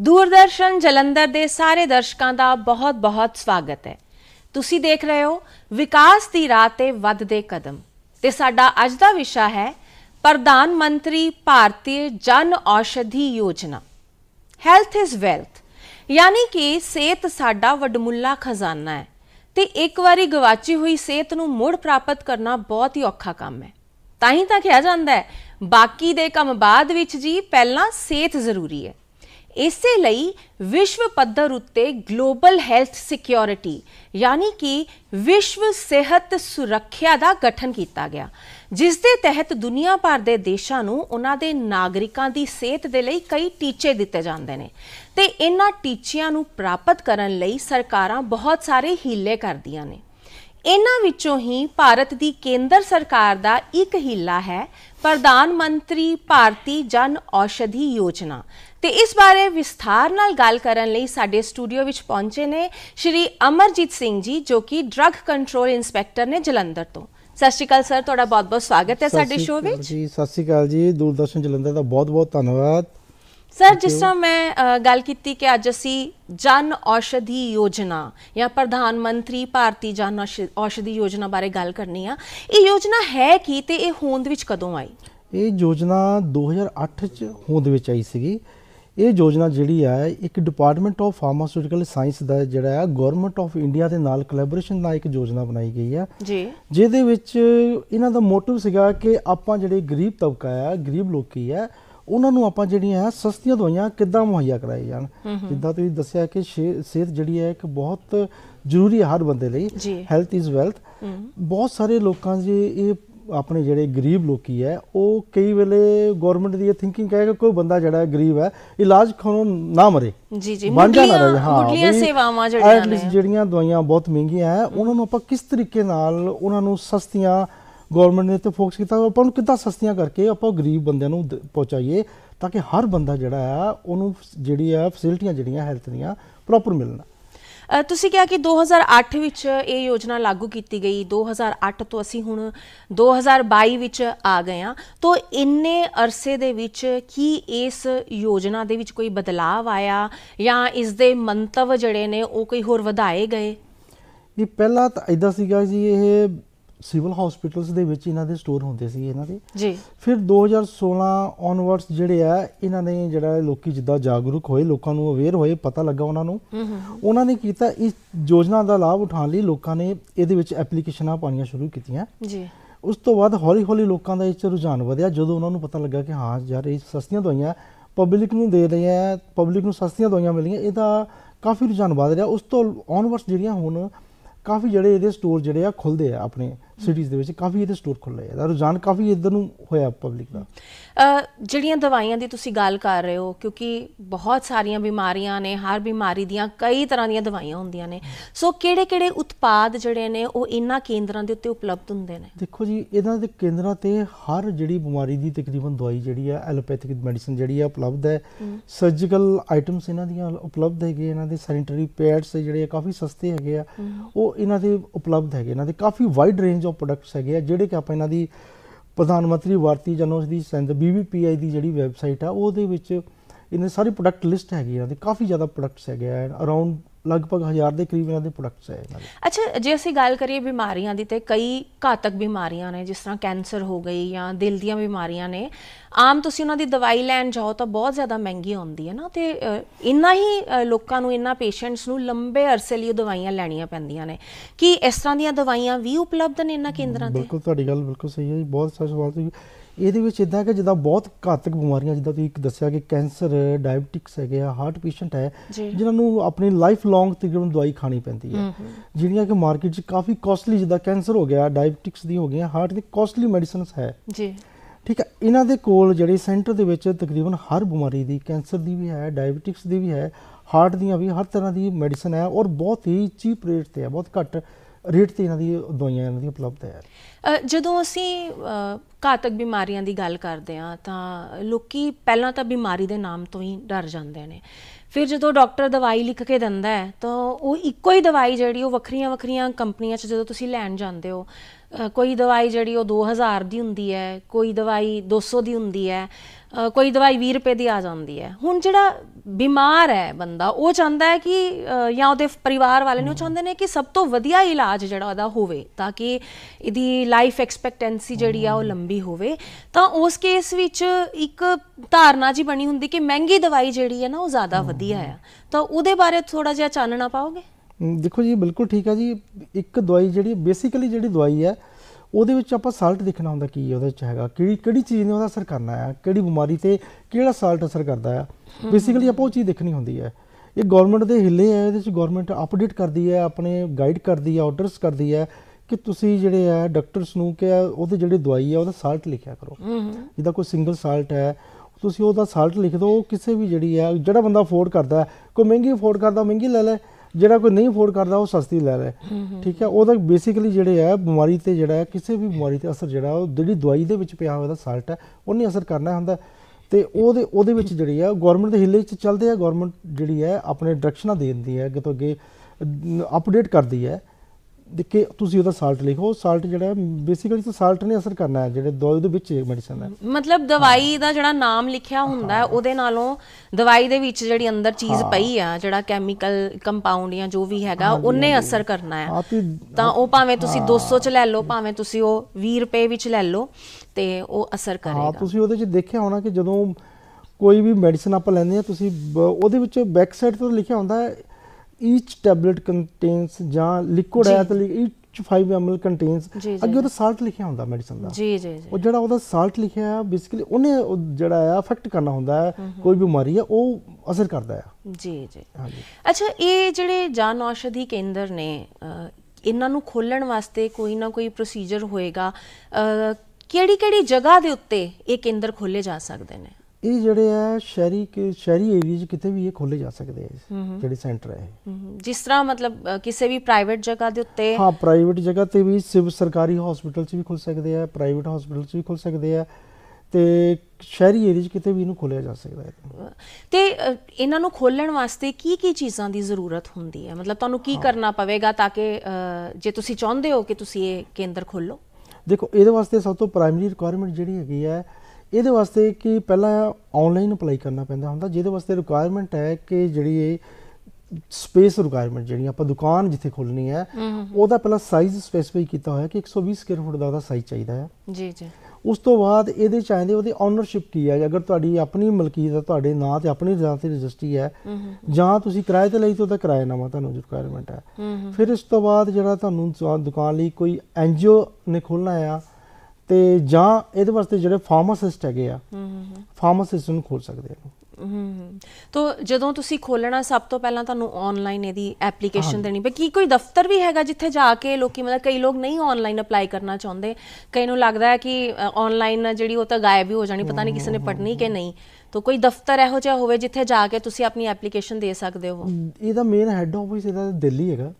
ਦੂਰਦਰਸ਼ਨ ਜਲੰਧਰ ਦੇ ਸਾਰੇ ਦਰਸ਼ਕਾਂ ਦਾ ਬਹੁਤ-ਬਹੁਤ ਸਵਾਗਤ ਹੈ ਤੁਸੀਂ ਦੇਖ ਰਹੇ ਹੋ ਵਿਕਾਸ ਦੀ ਰਾਹ ਤੇ ਵੱਧਦੇ ਕਦਮ ਤੇ ਸਾਡਾ ਅੱਜ ਦਾ ਵਿਸ਼ਾ ਹੈ ਪ੍ਰਧਾਨ ਮੰਤਰੀ ਭਾਰਤੀ ਜਨ ਔਸ਼ਧੀ ਯੋਜਨਾ ਹੈਲਥ ਇਜ਼ ਵੈਲਥ ਯਾਨੀ ਕਿ ਸਿਹਤ ਸਾਡਾ ਵਡਮੁੱਲਾ ਖਜ਼ਾਨਾ ਹੈ ਤੇ ਇੱਕ ਵਾਰੀ ਗਵਾਚੀ ਹੋਈ ਸਿਹਤ ਨੂੰ ਮੁੜ ਪ੍ਰਾਪਤ ਕਰਨਾ ਬਹੁਤ ਹੀ ਔਖਾ ਕੰਮ ਹੈ ਤਾਂ ਹੀ ਤਾਂ ਕਿਹਾ ਜਾਂਦਾ ਹੈ ਬਾਕੀ ਦੇ ਕੰਮ ਬਾਅਦ ਵਿੱਚ ਜੀ ਪਹਿਲਾਂ ਸਿਹਤ ਜ਼ਰੂਰੀ ਹੈ ਇਸੇ ਲਈ ਵਿਸ਼ਵ ਪੱਧਰ ਉੱਤੇ ਗਲੋਬਲ ਹੈਲਥ ਸਿਕਿਉਰਿਟੀ ਯਾਨੀ ਕਿ ਵਿਸ਼ਵ ਸਿਹਤ ਸੁਰੱਖਿਆ ਦਾ ਗਠਨ ਕੀਤਾ ਗਿਆ ਜਿਸ ਦੇ ਤਹਿਤ ਦੁਨੀਆ ਭਰ ਦੇ ਦੇਸ਼ਾਂ ਨੂੰ ਉਹਨਾਂ ਦੇ ਨਾਗਰਿਕਾਂ ਦੀ ਸਿਹਤ ਦੇ ਲਈ ਕਈ ਟੀਚੇ ਦਿੱਤੇ ਜਾਂਦੇ ਨੇ ਤੇ ਇਹਨਾਂ ਟੀਚਿਆਂ ਨੂੰ ਪ੍ਰਾਪਤ ਕਰਨ ਲਈ ਸਰਕਾਰਾਂ ਬਹੁਤ ਸਾਰੇ ਹੀਲੇ ਕਰਦੀਆਂ ਨੇ ਇਹਨਾਂ ਵਿੱਚੋਂ ਹੀ ਭਾਰਤ ਦੀ ਕੇਂਦਰ ਸਰਕਾਰ ਦਾ ਇੱਕ ਹੀਲਾ ਹੈ ਪ੍ਰਧਾਨ ਮੰਤਰੀ ਭਾਰਤੀ ਜਨ ਔਸ਼ਧੀ ਯੋਜਨਾ ਤੇ ਇਸ ਬਾਰੇ ਵਿਸਥਾਰ ਨਾਲ ਗੱਲ ਕਰਨ ਲਈ ਸਾਡੇ ਸਟੂਡੀਓ ਵਿੱਚ ਪਹੁੰਚੇ ਨੇ ਸ਼੍ਰੀ ਅਮਰਜੀਤ ਸਿੰਘ ਜੀ ਜੋ ਕਿ ਡਰੱਗ ਕੰਟਰੋਲ ਇਨਸਪੈਕਟਰ ਨੇ ਜਲੰਧਰ ਤੋਂ ਸਤਿ ਸ਼੍ਰੀ ਅਕਾਲ ਸਰ ਤੁਹਾਡਾ ਬਹੁਤ-ਬਹੁਤ ਸਵਾਗਤ ਹੈ ਸਾਡੇ ਸ਼ੋਅ ਵਿੱਚ ਜੀ ਸਤਿ ਸ਼੍ਰੀ ਅਕਾਲ ਜੀ ਦੂਰਦਰਸ਼ਨ ਜਲੰਧਰ ਦਾ ਬਹੁਤ-ਬਹੁਤ ਧੰਨਵਾਦ ਸਰ ਜਿਸ ਤਰ੍ਹਾਂ ਮੈਂ ਗੱਲ ਕੀਤੀ ਕਿ ਅੱਜ ਅਸੀਂ ਜਨ ਔਸ਼ਧੀ ਯੋਜਨਾ ਜਾਂ ਪ੍ਰਧਾਨ ਮੰਤਰੀ ਭਾਰਤੀ ਜਨ ਔਸ਼ਧੀ ਯੋਜਨਾ ਬਾਰੇ ਗੱਲ ਕਰਨੀ ਆ ਇਹ ਯੋਜਨਾ ਹੈ ਕੀ ਤੇ ਇਹ ਹੋਂਦ ਵਿੱਚ ਕਦੋਂ ਆਈ ਇਹ ਯੋਜਨਾ 2008 ਚ ਹੋਂਦ ਵਿੱਚ ਆਈ ਸੀਗੀ ਇਹ ਯੋਜਨਾ ਜਿਹੜੀ ਹੈ ਇੱਕ ਡਿਪਾਰਟਮੈਂਟ ਆਫ ਫਾਰਮਾਸਿਊਟੀਕਲ ਸਾਇੰਸ ਦਾ ਜਿਹੜਾ ਹੈ ਗਵਰਨਮੈਂਟ ਆਫ ਇੰਡੀਆ ਦੇ ਨਾਲ ਕੋਲੈਬੋਰੇਸ਼ਨ ਨਾਲ ਇੱਕ ਯੋਜਨਾ ਬਣਾਈ ਗਈ ਹੈ ਜੀ ਜਿਹਦੇ ਵਿੱਚ ਇਹਨਾਂ ਦਾ ਮੋਟਿਵ ਸੀਗਾ ਕਿ ਆਪਾਂ ਜਿਹੜੇ ਗਰੀਬ ਤਬਕਾ ਹੈ ਗਰੀਬ ਲੋਕੀ ਹੈ ਉਹਨਾਂ ਨੂੰ ਆਪਾਂ ਜਿਹੜੀਆਂ ਸਸਤੀਆਂ ਦਵਾਈਆਂ ਕਿੱਦਾਂ ਮੁਹੱਈਆ ਕਰਾਈ ਜਾਣ ਜਿੱਦਾਂ ਤੁਸੀਂ ਦੱਸਿਆ ਕਿ ਸਿਹਤ ਜਿਹੜੀ ਹੈ ਇੱਕ ਬਹੁਤ ਜ਼ਰੂਰੀ ਹਰ ਬੰਦੇ ਲਈ ਹੈਲਥ ਇਜ਼ ਵੈਲਥ ਬਹੁਤ ਸਾਰੇ ਲੋਕਾਂ ਜੀ ਇਹ ਆਪਣੇ ਜਿਹੜੇ ਗਰੀਬ ਲੋਕੀ ਹੈ ਉਹ ਕਈ ਵੇਲੇ ਗਵਰਨਮੈਂਟ ਦੀ ਇਹ ਥਿੰਕਿੰਗ ਹੈ ਕਿ ਕੋਈ ਬੰਦਾ ਜਿਹੜਾ ਗਰੀਬ ਹੈ ਇਲਾਜ ਖਾਣੋਂ ਨਾ ਮਰੇ ਜੀ ਜੀ ਹਾਂ ਮੁੱਢਲੀਆਂ ਸੇਵਾਵਾਂ ਜਿਹੜੀਆਂ ਨੇ ਜਿਹੜੀਆਂ ਦਵਾਈਆਂ ਬਹੁਤ ਮਹਿੰਗੀਆਂ ਹੈ ਉਹਨਾਂ ਨੂੰ ਆਪਾਂ ਕਿਸ ਤਰੀਕੇ ਨਾਲ ਉਹਨਾਂ ਨੂੰ ਸਸਤੀਆਂ ਗਵਰਨਮੈਂਟ ਨੇ ਤੇ ਫੋਕਸ ਕੀਤਾ ਆਪਾਂ ਨੂੰ ਕਿੱਦਾਂ ਸਸਤੀਆਂ ਕਰਕੇ ਆਪਾਂ ਗਰੀਬ ਬੰਦਿਆਂ ਨੂੰ ਪਹੁੰਚਾਈਏ ਤਾਂ ਕਿ ਹਰ ਬੰਦਾ ਜਿਹੜਾ ਹੈ ਉਹਨੂੰ ਜਿਹੜੀ ਹੈ ਫੈਸਿਲਿਟੀਆਂ ਜਿਹੜੀਆਂ ਹੈਲਥ ਦੀਆਂ ਪ੍ਰੋਪਰ ਮਿਲਣ ਤੁਸੀਂ ਕਿਹਾ ਕਿ 2008 ਵਿੱਚ ਇਹ ਯੋਜਨਾ ਲਾਗੂ ਕੀਤੀ ਗਈ 2008 ਤੋਂ ਅਸੀਂ ਹੁਣ 2022 ਵਿੱਚ ਆ ਗਏ ਆ ਤੋਂ ਇੰਨੇ ਅਰਸੇ ਦੇ ਵਿੱਚ ਕੀ ਇਸ ਯੋਜਨਾ ਦੇ ਵਿੱਚ ਕੋਈ ਬਦਲਾਅ ਆਇਆ ਜਾਂ ਇਸ ਦੇ ਮੰਤਵ ਜਿਹੜੇ ਨੇ ਉਹ ਕੋਈ ਹੋਰ ਵਧਾਏ ਗਏ ਜੀ ਪਹਿਲਾਂ ਤਾਂ ਇਦਾਂ ਸੀਗਾ ਜੀ ਇਹ ਸਿਵਲ ਹਸਪੀਟਲਸ ਦੇ ਵਿੱਚ ਇਹਨਾਂ ਦੇ ਸਟੋਰ ਹੁੰਦੇ ਸੀ ਇਹਨਾਂ ਦੇ ਜੀ ਫਿਰ 2016 ਔਨਵਰਡਸ ਜਿਹੜੇ ਆ ਇਹਨਾਂ ਨੇ ਜਿਹੜਾ ਲੋਕੀ ਜਿੱਦਾਂ ਜਾਗਰੂਕ ਹੋਏ ਲੋਕਾਂ ਨੂੰ ਅਵੇਅਰ ਹੋਏ ਪਤਾ ਲੱਗਾ ਉਹਨਾਂ ਨੂੰ ਉਹਨਾਂ ਨੇ ਕੀਤਾ ਇਸ ਯੋਜਨਾ ਦਾ ਲਾਭ ਉਠਾਉਣ ਲਈ ਲੋਕਾਂ ਨੇ ਇਹਦੇ ਵਿੱਚ ਐਪਲੀਕੇਸ਼ਨਾਂ ਪਾਉਣੀਆਂ ਸ਼ੁਰੂ ਕੀਤੀਆਂ ਜੀ ਉਸ ਤੋਂ ਬਾਅਦ ਹੌਲੀ-ਹੌਲੀ ਲੋਕਾਂ ਦਾ ਇਸ 'ਚ ਰੁਝਾਨ ਵਧਿਆ ਜਦੋਂ ਉਹਨਾਂ ਨੂੰ ਪਤਾ ਲੱਗਾ ਕਿ ਹਾਂ ਯਾਰ ਇਹ ਸਸਤੀਆਂ ਦਵਾਈਆਂ ਪਬਲਿਕ ਨੂੰ ਦੇ ਰਹੇ ਆ ਪਬਲਿਕ ਨੂੰ ਸਸਤੀਆਂ ਦਵਾਈਆਂ ਮਿਲੀਆਂ ਇਹਦਾ ਕਾਫੀ ਰੁਝਾਨ ਵਧ ਰਿਹਾ ਉਸ ਤੋਂ ਔਨਵਰਡਸ ਜਿਹੜੀਆਂ ਹੁਣ ਕਾਫੀ ਜਿਹੜੇ ਇਹਦੇ ਸਟੋਰ ਜਿਹੜੇ ਆ ਖੁੱਲਦੇ ਆ ਆਪਣੇ ਸਿਟੀਜ਼ ਦੇ ਵਿੱਚ ਕਾਫੀ ਇਹਦੇ ਸਟੋਰ ਖੁੱਲ੍ਹੇ ਆ ਦਾ ਰੁਝਾਨ ਕਾਫੀ ਇਧਰ ਨੂੰ ਹੋਇਆ ਪਬਲਿਕ ਦਾ ਜਿਹੜੀਆਂ ਦਵਾਈਆਂ ਦੀ ਤੁਸੀਂ ਗੱਲ ਕਰ ਰਹੇ ਹੋ ਕਿਉਂਕਿ ਬਹੁਤ ਸਾਰੀਆਂ ਬਿਮਾਰੀਆਂ ਨੇ ਹਰ ਬਿਮਾਰੀ ਦੀਆਂ ਕਈ ਤਰ੍ਹਾਂ ਦੀਆਂ ਦਵਾਈਆਂ ਹੁੰਦੀਆਂ ਨੇ ਸੋ ਕਿਹੜੇ-ਕਿਹੜੇ ਉਤਪਾਦ ਜਿਹੜੇ ਨੇ ਉਹ ਇਨ੍ਹਾਂ ਕੇਂਦਰਾਂ ਦੇ ਉੱਤੇ ਉਪਲਬਧ ਹੁੰਦੇ ਨੇ ਦੇਖੋ ਜੀ ਇਹਨਾਂ ਦੇ ਕੇਂਦਰਾਂ ਤੇ ਹਰ ਜਿਹੜੀ ਬਿਮਾਰੀ ਦੀ ਤਕਰੀਬਨ ਦਵਾਈ ਜਿਹੜੀ ਆ ਐਲੋਪੈਥਿਕ ਮੈਡੀਸਿਨ ਜਿਹੜੀ ਆ ਉਪਲਬਧ ਹੈ ਸਰਜੀਕਲ ਆਈਟਮਸ ਇਹਨਾਂ ਦੀਆਂ ਉਪਲਬਧ ਹੈਗੇ ਇਹਨਾਂ ਦੇ ਸੈਨੀਟਰੀ ਪੈਡਸ ਜਿਹੜੇ ਕਾਫੀ ਸਸਤੇ ਹੈਗੇ ਆ ਉਹ ਇਹਨਾਂ ਦੇ ਉਪਲਬਧ ਹੈਗੇ ਇਹਨਾਂ ਦੇ ਕਾਫੀ ਵਾਈਡ ਰੇਂਜ ਜੋ ਆਫ ਪ੍ਰੋਡਕਟਸ ਹੈਗੇ ਆ ਜਿਹੜੇ ਕਿ ਆਪਾਂ ਇਹਨਾਂ ਦੀ ਪ੍ਰਧਾਨ ਮੰਤਰੀ ਭਾਰਤੀ ਜਨ ਦੀ ਸੰਦ ਬੀਬੀਪੀਆਈ ਦੀ ਜਿਹੜੀ ਵੈਬਸਾਈਟ ਆ ਉਹਦੇ ਵਿੱਚ ਇਹਨਾਂ ਸਾਰੇ ਪ੍ਰੋਡਕਟ ਲਿਸਟ ਹੈਗੀ ਆ ਤੇ ਕਾਫੀ ਜ਼ਿਆਦਾ ਪ੍ਰੋਡਕਟਸ ਹੈਗੇ ਆ ਅਰਾਊਂਡ ਲਗਭਗ 1000 ਦੇ ਕਰੀਬ ਇਹਨਾਂ ਦੇ ਪ੍ਰੋਡਕਟਸ ਹੈ ਇਹਨਾਂ ਦੇ ਅੱਛਾ ਜੇ ਅਸੀਂ ਗੱਲ ਕਰੀਏ ਬਿਮਾਰੀਆਂ ਦੀ ਤੇ ਕਈ ਘਾਤਕ ਬਿਮਾਰੀਆਂ ਨੇ ਜਿਸ ਤਰ੍ਹਾਂ ਕੈਂਸਰ ਹੋ ਗਈ ਜਾਂ ਦਿਲ ਦੀਆਂ ਬਿਮਾਰੀਆਂ ਨੇ ਆਮ ਤੁਸੀਂ ਉਹਨਾਂ ਦੀ ਦਵਾਈ ਲੈਣ ਜਾਓ ਤਾਂ ਬਹੁਤ ਜ਼ਿਆਦਾ ਮਹਿੰਗੀ ਹੁੰਦੀ ਹੈ ਨਾ ਤੇ ਇੰਨਾ ਹੀ ਲੋਕਾਂ ਨੂੰ ਇੰਨਾ ਪੇਸ਼ੈਂਟਸ ਨੂੰ ਲੰਬੇ ਅਰਸੇ ਲਈ ਦਵਾਈਆਂ ਲੈਣੀਆਂ ਪੈਂਦੀਆਂ ਨੇ ਕਿ ਇਸ ਤਰ੍ਹਾਂ ਦੀਆਂ ਦਵਾਈਆਂ ਵੀ ਉਪਲਬਧ ਨੇ ਇਹਨਾਂ ਕੇਂਦਰਾਂ ਤੇ ਬਿਲਕੁਲ ਤੁਹਾਡੀ ਗੱਲ ਬਿਲਕੁਲ ਸਹੀ ਹੈ ਜੀ ਬਹੁਤ ਸੱਚ ਸਵਾਲ ਤੁਸੀਂ ਇਹਦੇ ਵਿੱਚ ਇਦਾਂ ਕਿ ਜਿੱਦਾਂ ਬਹੁਤ ਘਾਤਕ ਬਿਮਾਰੀਆਂ ਜਿੱਦਾਂ ਤੁਸੀਂ ਦੱਸਿਆ ਕਿ ਕੈਂਸਰ ਡਾਇਬਟਿਕਸ ਹੈਗੇ ਆ ਹਾਰਟ ਪੇਸ਼ੈਂਟ ਹੈ ਜਿਨ੍ਹਾਂ ਨੂੰ ਆਪਣੀ ਲਾਈਫ ਲੌਂਗ ਤਕਰੀਬਨ ਦਵਾਈ ਖਾਣੀ ਪੈਂਦੀ ਹੈ ਜਿਹੜੀਆਂ ਕਿ ਮਾਰਕੀਟ 'ਚ ਕਾਫੀ ਕਾਸਟਲੀ ਜਿੱਦਾਂ ਕੈਂਸਰ ਹੋ ਗਿਆ ਡਾਇਬਟਿਕਸ ਦੀ ਹੋ ਗਈਆਂ ਹਾਰਟ ਦੀ ਕਾਸਟਲੀ ਮੈਡੀਸਿਨਸ ਹੈ ਜੀ ਠੀਕ ਹੈ ਇਹਨਾਂ ਦੇ ਕੋਲ ਜਿਹੜੇ ਸੈਂਟਰ ਦੇ ਵਿੱਚ ਤਕਰੀਬਨ ਹਰ ਬਿਮਾਰੀ ਦੀ ਕੈਂਸਰ ਦੀ ਵੀ ਹੈ ਡਾਇਬਟਿਕਸ ਦੀ ਵੀ ਹੈ ਹਾਰਟ ਦੀਆਂ ਵੀ ਹਰ ਤਰ੍ਹਾਂ ਦੀ ਮੈਡੀਸਨ ਹੈ ਔਰ ਬਹੁਤ ਹੀ ਚੀਪ ਰੇਟ ਤੇ ਹੈ ਬਹੁਤ ਘੱਟ ਰੇਟ ਤੇ ਇਹਨਾਂ ਦੀ ਦਵਾਈਆਂ ਇਹਨਾਂ ਦੀ ਉਪਲਬਧ ਹੈ ਜਦੋਂ ਅਸੀਂ ਘਾਤਕ ਬਿਮਾਰੀਆਂ ਦੀ ਗੱਲ ਕਰਦੇ ਆ ਤਾਂ ਲੋਕੀ ਪਹਿਲਾਂ ਤਾਂ ਬਿਮਾਰੀ ਦੇ ਨਾਮ ਤੋਂ ਹੀ ਡਰ ਜਾਂਦੇ ਨੇ ਫਿਰ ਜਦੋਂ ਡਾਕਟਰ ਦਵਾਈ ਲਿਖ ਕੇ ਦਿੰਦਾ ਹੈ ਤਾਂ ਉਹ ਇੱਕੋ ਹੀ ਦਵਾਈ ਜਿਹੜੀ ਉਹ ਵੱਖਰੀਆਂ ਵੱਖਰੀਆਂ ਕੰਪਨੀਆਂ 'ਚ ਜਦੋਂ ਤੁਸੀਂ ਲੈਣ ਜਾਂਦੇ ਹੋ ਕੋਈ ਦਵਾਈ ਜਿਹੜੀ ਉਹ 2000 ਦੀ ਹੁੰਦੀ ਹੈ ਕੋਈ ਦਵਾਈ 200 ਦੀ ਹੁੰਦੀ ਹੈ ਕੋਈ ਦਵਾਈ 20 ਰੁਪਏ ਦੀ ਆ ਜਾਂਦੀ ਹੈ ਹੁਣ ਜਿਹੜਾ ਬਿਮਾਰ ਹੈ ਬੰਦਾ ਉਹ ਚਾਹੁੰਦਾ ਹੈ ਕਿ ਜਾਂ ਉਹਦੇ ਪਰਿਵਾਰ ਵਾਲੇ ਨੇ ਉਹ ਚਾਹੁੰਦੇ ਨੇ ਕਿ ਸਭ ਤੋਂ ਵਧੀਆ ਇਲਾਜ ਜਿਹੜਾ ਉਹਦਾ ਹੋਵੇ ਤਾਂ ਕਿ ਇਹਦੀ ਲਾਈਫ ਐਕਸਪੈਕਟੈਂਸੀ ਜਿਹੜੀ ਆ ਉਹ ਲੰਬੀ ਹੋਵੇ ਤਾਂ ਉਸ ਕੇਸ ਵਿੱਚ ਇੱਕ ਧਾਰਨਾ ਜੀ ਬਣੀ ਹੁੰਦੀ ਕਿ ਮਹਿੰਗੀ ਦਵਾਈ ਜਿਹੜੀ ਹੈ ਨਾ ਉਹ ਜ਼ਿਆਦਾ ਵਧੀਆ ਆ ਤਾਂ ਉਹਦੇ ਬਾਰੇ ਥੋੜਾ ਜਿਹਾ ਚਾਨਣਾ ਪਾਓਗੇ ਦੇਖੋ ਜੀ ਬਿਲਕੁਲ ਠੀਕ ਹੈ ਜੀ ਇੱਕ ਦਵਾਈ ਜਿਹੜੀ ਬੇਸਿਕਲੀ ਜਿਹੜੀ ਦਵਾਈ ਹੈ ਉਹਦੇ ਵਿੱਚ ਆਪਾਂ ਸਾਲਟ ਦੇਖਣਾ ਹੁੰਦਾ ਕੀ ਹੈ ਉਹਦੇ ਵਿੱਚ ਹੈਗਾ ਕਿਹੜੀ ਕਿਹੜੀ ਚੀਜ਼ ਨੇ ਉਹਦਾ ਅਸਰ ਕਰਨਾ ਹੈ ਕਿਹੜੀ ਬਿਮਾਰੀ ਤੇ ਕਿਹੜਾ ਸਾਲਟ ਅਸਰ ਕਰਦਾ ਹੈ ਬੇਸਿਕਲੀ ਆਪਾਂ ਉਹ ਚੀਜ਼ ਦੇਖਣੀ ਹੁੰਦੀ ਹੈ ਇਹ ਗਵਰਨਮੈਂਟ ਦੇ ਹਿੱਲੇ ਆ ਇਹਦੇ ਵਿੱਚ ਗਵਰਨਮੈਂਟ ਅਪਡੇਟ ਕਰਦੀ ਹੈ ਆਪਣੇ ਗਾਈਡ ਕਰਦੀ ਹੈ ਆਰਡਰਸ ਕਰਦੀ ਹੈ ਕਿ ਤੁਸੀਂ ਜਿਹੜੇ ਆ ਡਾਕਟਰਸ ਨੂੰ ਕਿ ਉਹਦੇ ਜਿਹੜੇ ਦਵਾਈ ਆ ਉਹਦਾ ਸਾਲਟ ਲਿਖਿਆ ਕਰੋ ਜਿੱਦਾਂ ਕੋਈ ਸਿੰਗਲ ਸਾਲਟ ਹੈ ਤੁਸੀਂ ਉਹਦਾ ਸਾਲਟ ਲਿਖ ਦਿਓ ਕਿਸੇ ਵੀ ਜਿਹੜੀ ਆ ਜਿਹੜਾ ਬੰਦਾ ਅਫੋਰਡ ਕਰਦਾ ਕੋਈ ਮਹਿੰਗੀ ਅਫੋਰਡ ਕਰਦਾ ਮਹਿੰਗੀ ਲੈ ਲੈ ਜਿਹੜਾ ਕੋਈ ਨਹੀਂ ਅਫੋਰਡ ਕਰਦਾ ਉਹ ਸਸਤੀ ਲੈ ਰਿਹਾ ਠੀਕ ਹੈ ਉਹਦਾ ਬੇਸਿਕਲੀ ਜਿਹੜੇ ਆ ਬਿਮਾਰੀ ਤੇ ਜਿਹੜਾ ਹੈ ਕਿਸੇ ਵੀ ਬਿਮਾਰੀ ਤੇ ਅਸਰ ਜਿਹੜਾ ਉਹ ਜਿਹੜੀ ਦਵਾਈ ਦੇ ਵਿੱਚ ਪਿਆ ਹੋਇਆ ਦਾ ਸਾਲਟ ਹੈ ਉਹਨੇ ਅਸਰ ਕਰਨਾ ਹੁੰਦਾ ਤੇ ਉਹਦੇ ਉਹਦੇ ਵਿੱਚ ਜਿਹੜੀ ਆ ਗਵਰਨਮੈਂਟ ਦੇ ਹਿੱਲੇ 'ਚ ਚੱਲਦੇ ਆ ਗਵਰਨਮੈਂਟ ਜਿਹੜੀ ਹੈ ਆਪਣੇ ਡਾਇਰੈਕਸ਼ਨਾਂ ਦੇ ਦਿੰਦੀ ਹੈ ਅੱਗੇ ਤੋਂ ਅੱਗੇ ਅਪਡੇਟ ਕਰਦੀ ਹੈ ਕਿ ਤੁਸੀਂ ਉਹਦਾ ਸਾਲਟ ਲਿਖੋ ਸਾਲਟ ਜਿਹੜਾ ਬੇਸਿਕਲੀ ਤਾਂ ਸਾਲਟ ਨੇ ਅਸਰ ਕਰਨਾ ਹੈ ਜਿਹੜੇ ਦਵਾਈ ਦੇ ਵਿੱਚ ਮੈਡੀਸਨ ਹੈ ਮਤਲਬ ਦਵਾਈ ਦਾ ਜਿਹੜਾ ਨਾਮ ਲਿਖਿਆ ਹੁੰਦਾ ਹੈ ਉਹਦੇ ਨਾਲੋਂ ਦਵਾਈ ਦੇ ਵਿੱਚ ਜਿਹੜੀ ਅੰਦਰ ਚੀਜ਼ ਪਈ ਆ ਜਿਹੜਾ ਕੈਮੀਕਲ ਕੰਪਾਊਂਡ ਜਾਂ ਜੋ ਵੀ ਹੈਗਾ ਉਹਨੇ ਅਸਰ ਕਰਨਾ ਹੈ ਤਾਂ ਉਹ ਭਾਵੇਂ ਤੁਸੀਂ 200 ਚ ਲੈ ਲਓ ਭਾਵੇਂ ਤੁਸੀਂ ਉਹ 20 ਰੁਪਏ ਵਿੱਚ ਲੈ ਲਓ ਤੇ ਉਹ ਅਸਰ ਕਰੇਗਾ ਹਾਂ ਤੁਸੀਂ ਉਹਦੇ ਚ ਦੇਖਿਆ ਹੋਣਾ ਕਿ ਜਦੋਂ ਕੋਈ ਵੀ ਮੈਡੀਸਨ ਆਪਾਂ ਲੈਂਦੇ ਆ ਤੁਸੀਂ ਉਹਦੇ ਵਿੱਚ ਬੈਕ ਸਾਈਡ ਤੋਂ ਲਿਖਿਆ ਹੁੰਦਾ ਹੈ ਈਚ ਟੈਬਲੇਟ ਕੰਟੇਨਸ ਜਾਂ ਲਿਕਵਿਡ ਹੈ ਤਾਂ ਈਚ 5 ml ਕੰਟੇਨਸ ਅੱਗੇ ਉਹਦਾ ਸਾਲਟ ਲਿਖਿਆ ਹੁੰਦਾ ਮੈਡੀਸਨ ਦਾ ਜੀ ਜੀ ਉਹ ਜਿਹੜਾ ਉਹਦਾ ਸਾਲਟ ਲਿਖਿਆ ਆ ਬੇਸਿਕਲੀ ਉਹਨੇ ਜਿਹੜਾ ਆ ਅਫੈਕਟ ਕਰਨਾ ਹੁੰਦਾ ਹੈ ਕੋਈ ਬਿਮਾਰੀ ਆ ਉਹ ਅਸਰ ਕਰਦਾ ਆ ਜੀ ਜੀ ਅੱਛਾ ਇਹ ਜਿਹੜੇ ਜਨ ਔਸ਼ਧੀ ਕੇਂਦਰ ਨੇ ਇਹਨਾਂ ਨੂੰ ਖੋਲਣ ਵਾਸਤੇ ਕੋਈ ਨਾ ਕੋਈ ਪ੍ਰੋਸੀਜਰ ਹੋਏਗਾ ਕਿਹੜੀ ਕਿਹੜੀ ਜਗ੍ਹਾ ਦੇ ਉੱਤੇ ਇਹ ਕੇਂਦਰ ਖੋਲੇ ਜਾ ਸਕਦੇ ਨੇ ਇਹ ਜਿਹੜੇ ਆ ਸ਼ਹਿਰੀ ਕੇ ਸ਼ਹਿਰੀ ਏਰੀਆ 'ਚ ਕਿਤੇ ਵੀ ਇਹ ਖੋਲੇ ਜਾ ਸਕਦੇ ਆ ਜਿਹੜੇ ਸੈਂਟਰ ਇਹ ਜਿਸ ਤਰ੍ਹਾਂ ਮਤਲਬ ਕਿਸੇ ਵੀ ਪ੍ਰਾਈਵੇਟ ਜਗ੍ਹਾ ਦੇ ਉੱਤੇ ਹਾਂ ਪ੍ਰਾਈਵੇਟ ਜਗ੍ਹਾ ਤੇ ਵੀ ਸਿਵ ਸਰਕਾਰੀ ਹਸਪੀਟਲ 'ਚ ਵੀ ਖੁੱਲ ਸਕਦੇ ਆ ਪ੍ਰਾਈਵੇਟ ਹਸਪੀਟਲ 'ਚ ਵੀ ਖੁੱਲ ਸਕਦੇ ਆ ਤੇ ਸ਼ਹਿਰੀ ਏਰੀਆ 'ਚ ਕਿਤੇ ਵੀ ਇਹਨੂੰ ਖੋਲਿਆ ਜਾ ਸਕਦਾ ਹੈ ਤੇ ਇਹਨਾਂ ਨੂੰ ਖੋਲਣ ਵਾਸਤੇ ਕੀ ਕੀ ਚੀਜ਼ਾਂ ਦੀ ਜ਼ਰੂਰਤ ਹੁੰਦੀ ਹੈ ਮਤਲਬ ਤੁਹਾਨੂੰ ਕੀ ਕਰਨਾ ਪਵੇਗਾ ਤਾਂ ਕਿ ਜੇ ਤੁਸੀਂ ਚਾਹੁੰਦੇ ਹੋ ਕਿ ਤੁਸੀਂ ਇਹ ਕੇਂਦਰ ਖੋਲੋ ਦੇਖੋ ਇਹਦੇ ਵਾਸਤੇ ਸਭ ਤੋਂ ਪ੍ਰਾਇਮਰੀ ਰਿਕੁਆਇਰਮੈਂਟ ਜਿਹੜੀ ਹੈਗੀ ਹੈ ਇਹਦੇ ਵਾਸਤੇ ਕਿ ਪਹਿਲਾਂ ਆਨਲਾਈਨ ਅਪਲਾਈ ਕਰਨਾ ਪੈਂਦਾ ਹੁੰਦਾ ਜਿਹਦੇ ਵਾਸਤੇ ਰਿਕੁਆਇਰਮੈਂਟ ਹੈ ਕਿ ਜਿਹੜੀ ਇਹ ਸਪੇਸ ਰਿਕੁਆਇਰਮੈਂਟ ਜਿਹੜੀ ਆਪਾਂ ਦੁਕਾਨ ਜਿੱਥੇ ਖੋਲਣੀ ਹੈ ਉਹਦਾ ਪਹਿਲਾਂ ਸਾਈਜ਼ ਸਪੈਸੀਫਾਈ ਕੀਤਾ ਹੋਇਆ ਕਿ 120 ਸਕੁਅਰ ਫੁੱਟ ਦਾ ਉਹਦਾ ਸਾਈਜ਼ ਚਾਹੀਦਾ ਹੈ ਜੀ ਜੀ ਉਸ ਤੋਂ ਬਾਅਦ ਇਹਦੇ ਚਾਹੀਦੇ ਉਹਦੀ ਓਨਰਸ਼ਿਪ ਕੀ ਹੈ ਅਗਰ ਤੁਹਾਡੀ ਆਪਣੀ ਮਲਕੀਅਤ ਹੈ ਤੁਹਾਡੇ ਨਾਂ ਤੇ ਆਪਣੀ ਰਜ਼ਾ ਤੇ ਰਜਿਸਟਰੀ ਹੈ ਜਾਂ ਤੁਸੀਂ ਕਿਰਾਏ ਤੇ ਲਈ ਤਾਂ ਉਹਦਾ ਨਾਮਾ ਤੁਹਾਨੂੰ ਰਿਕੁਆਇਰਮੈਂਟ ਹੈ ਫਿਰ ਇਸ ਤੋਂ ਬਾਅਦ ਜਿਹੜਾ ਤੁਹਾਨੂੰ ਦੁਕਾਨ ਲਈ ਕੋਈ ਐਨਜੀਓ ਨੇ ਖੋਲਣਾ ਹੈ ਤੇ ਜਾਂ ਇਹਦੇ ਵਾਸਤੇ ਜਿਹੜੇ ਫਾਰਮਾਸਿਸਟ ਹੈਗੇ ਆ ਫਾਰਮਾਸਿਸਟ ਨੂੰ ਖੋਲ ਸਕਦੇ ਆ ਹੂੰ ਤੋਂ ਜਦੋਂ ਤੁਸੀਂ ਖੋਲਣਾ ਸਭ ਤੋਂ ਪਹਿਲਾਂ ਤੁਹਾਨੂੰ ਆਨਲਾਈਨ ਇਹਦੀ ਐਪਲੀਕੇਸ਼ਨ ਦੇਣੀ ਪਈ ਕੀ ਕੋਈ ਦਫ਼ਤਰ ਵੀ ਹੈਗਾ ਜਿੱਥੇ ਜਾ ਕੇ ਲੋਕੀ ਮਤਲਬ ਕਈ ਲੋਕ ਨਹੀਂ ਆਨਲਾਈਨ ਅਪਲਾਈ ਕਰਨਾ ਚਾਹੁੰਦੇ ਕਈ ਨੂੰ ਲੱਗਦਾ ਹੈ ਕਿ ਆਨਲਾਈਨ ਜਿਹੜੀ ਉਹ ਤਾਂ ਗਾਇਬ ਹੀ ਹੋ ਜਾਣੀ ਪਤਾ ਨਹੀਂ ਕਿਸੇ ਨੇ ਪੜਨੀ ਕਿ ਨਹੀਂ ਤੋ ਕੋਈ ਦਫ਼ਤਰ ਇਹੋ ਜਿਹਾ ਹੋਵੇ ਜਿੱਥੇ ਜਾ ਕੇ ਤੁਸੀਂ ਆਪਣੀ ਐਪਲੀਕੇਸ਼ਨ ਦੇ ਸਕਦੇ ਹੋ ਇਹਦਾ ਮੇਨ ਹੈੱਡ ਆਫਿਸ ਇਹਦਾ ਦਿੱਲੀ ਹੈਗਾ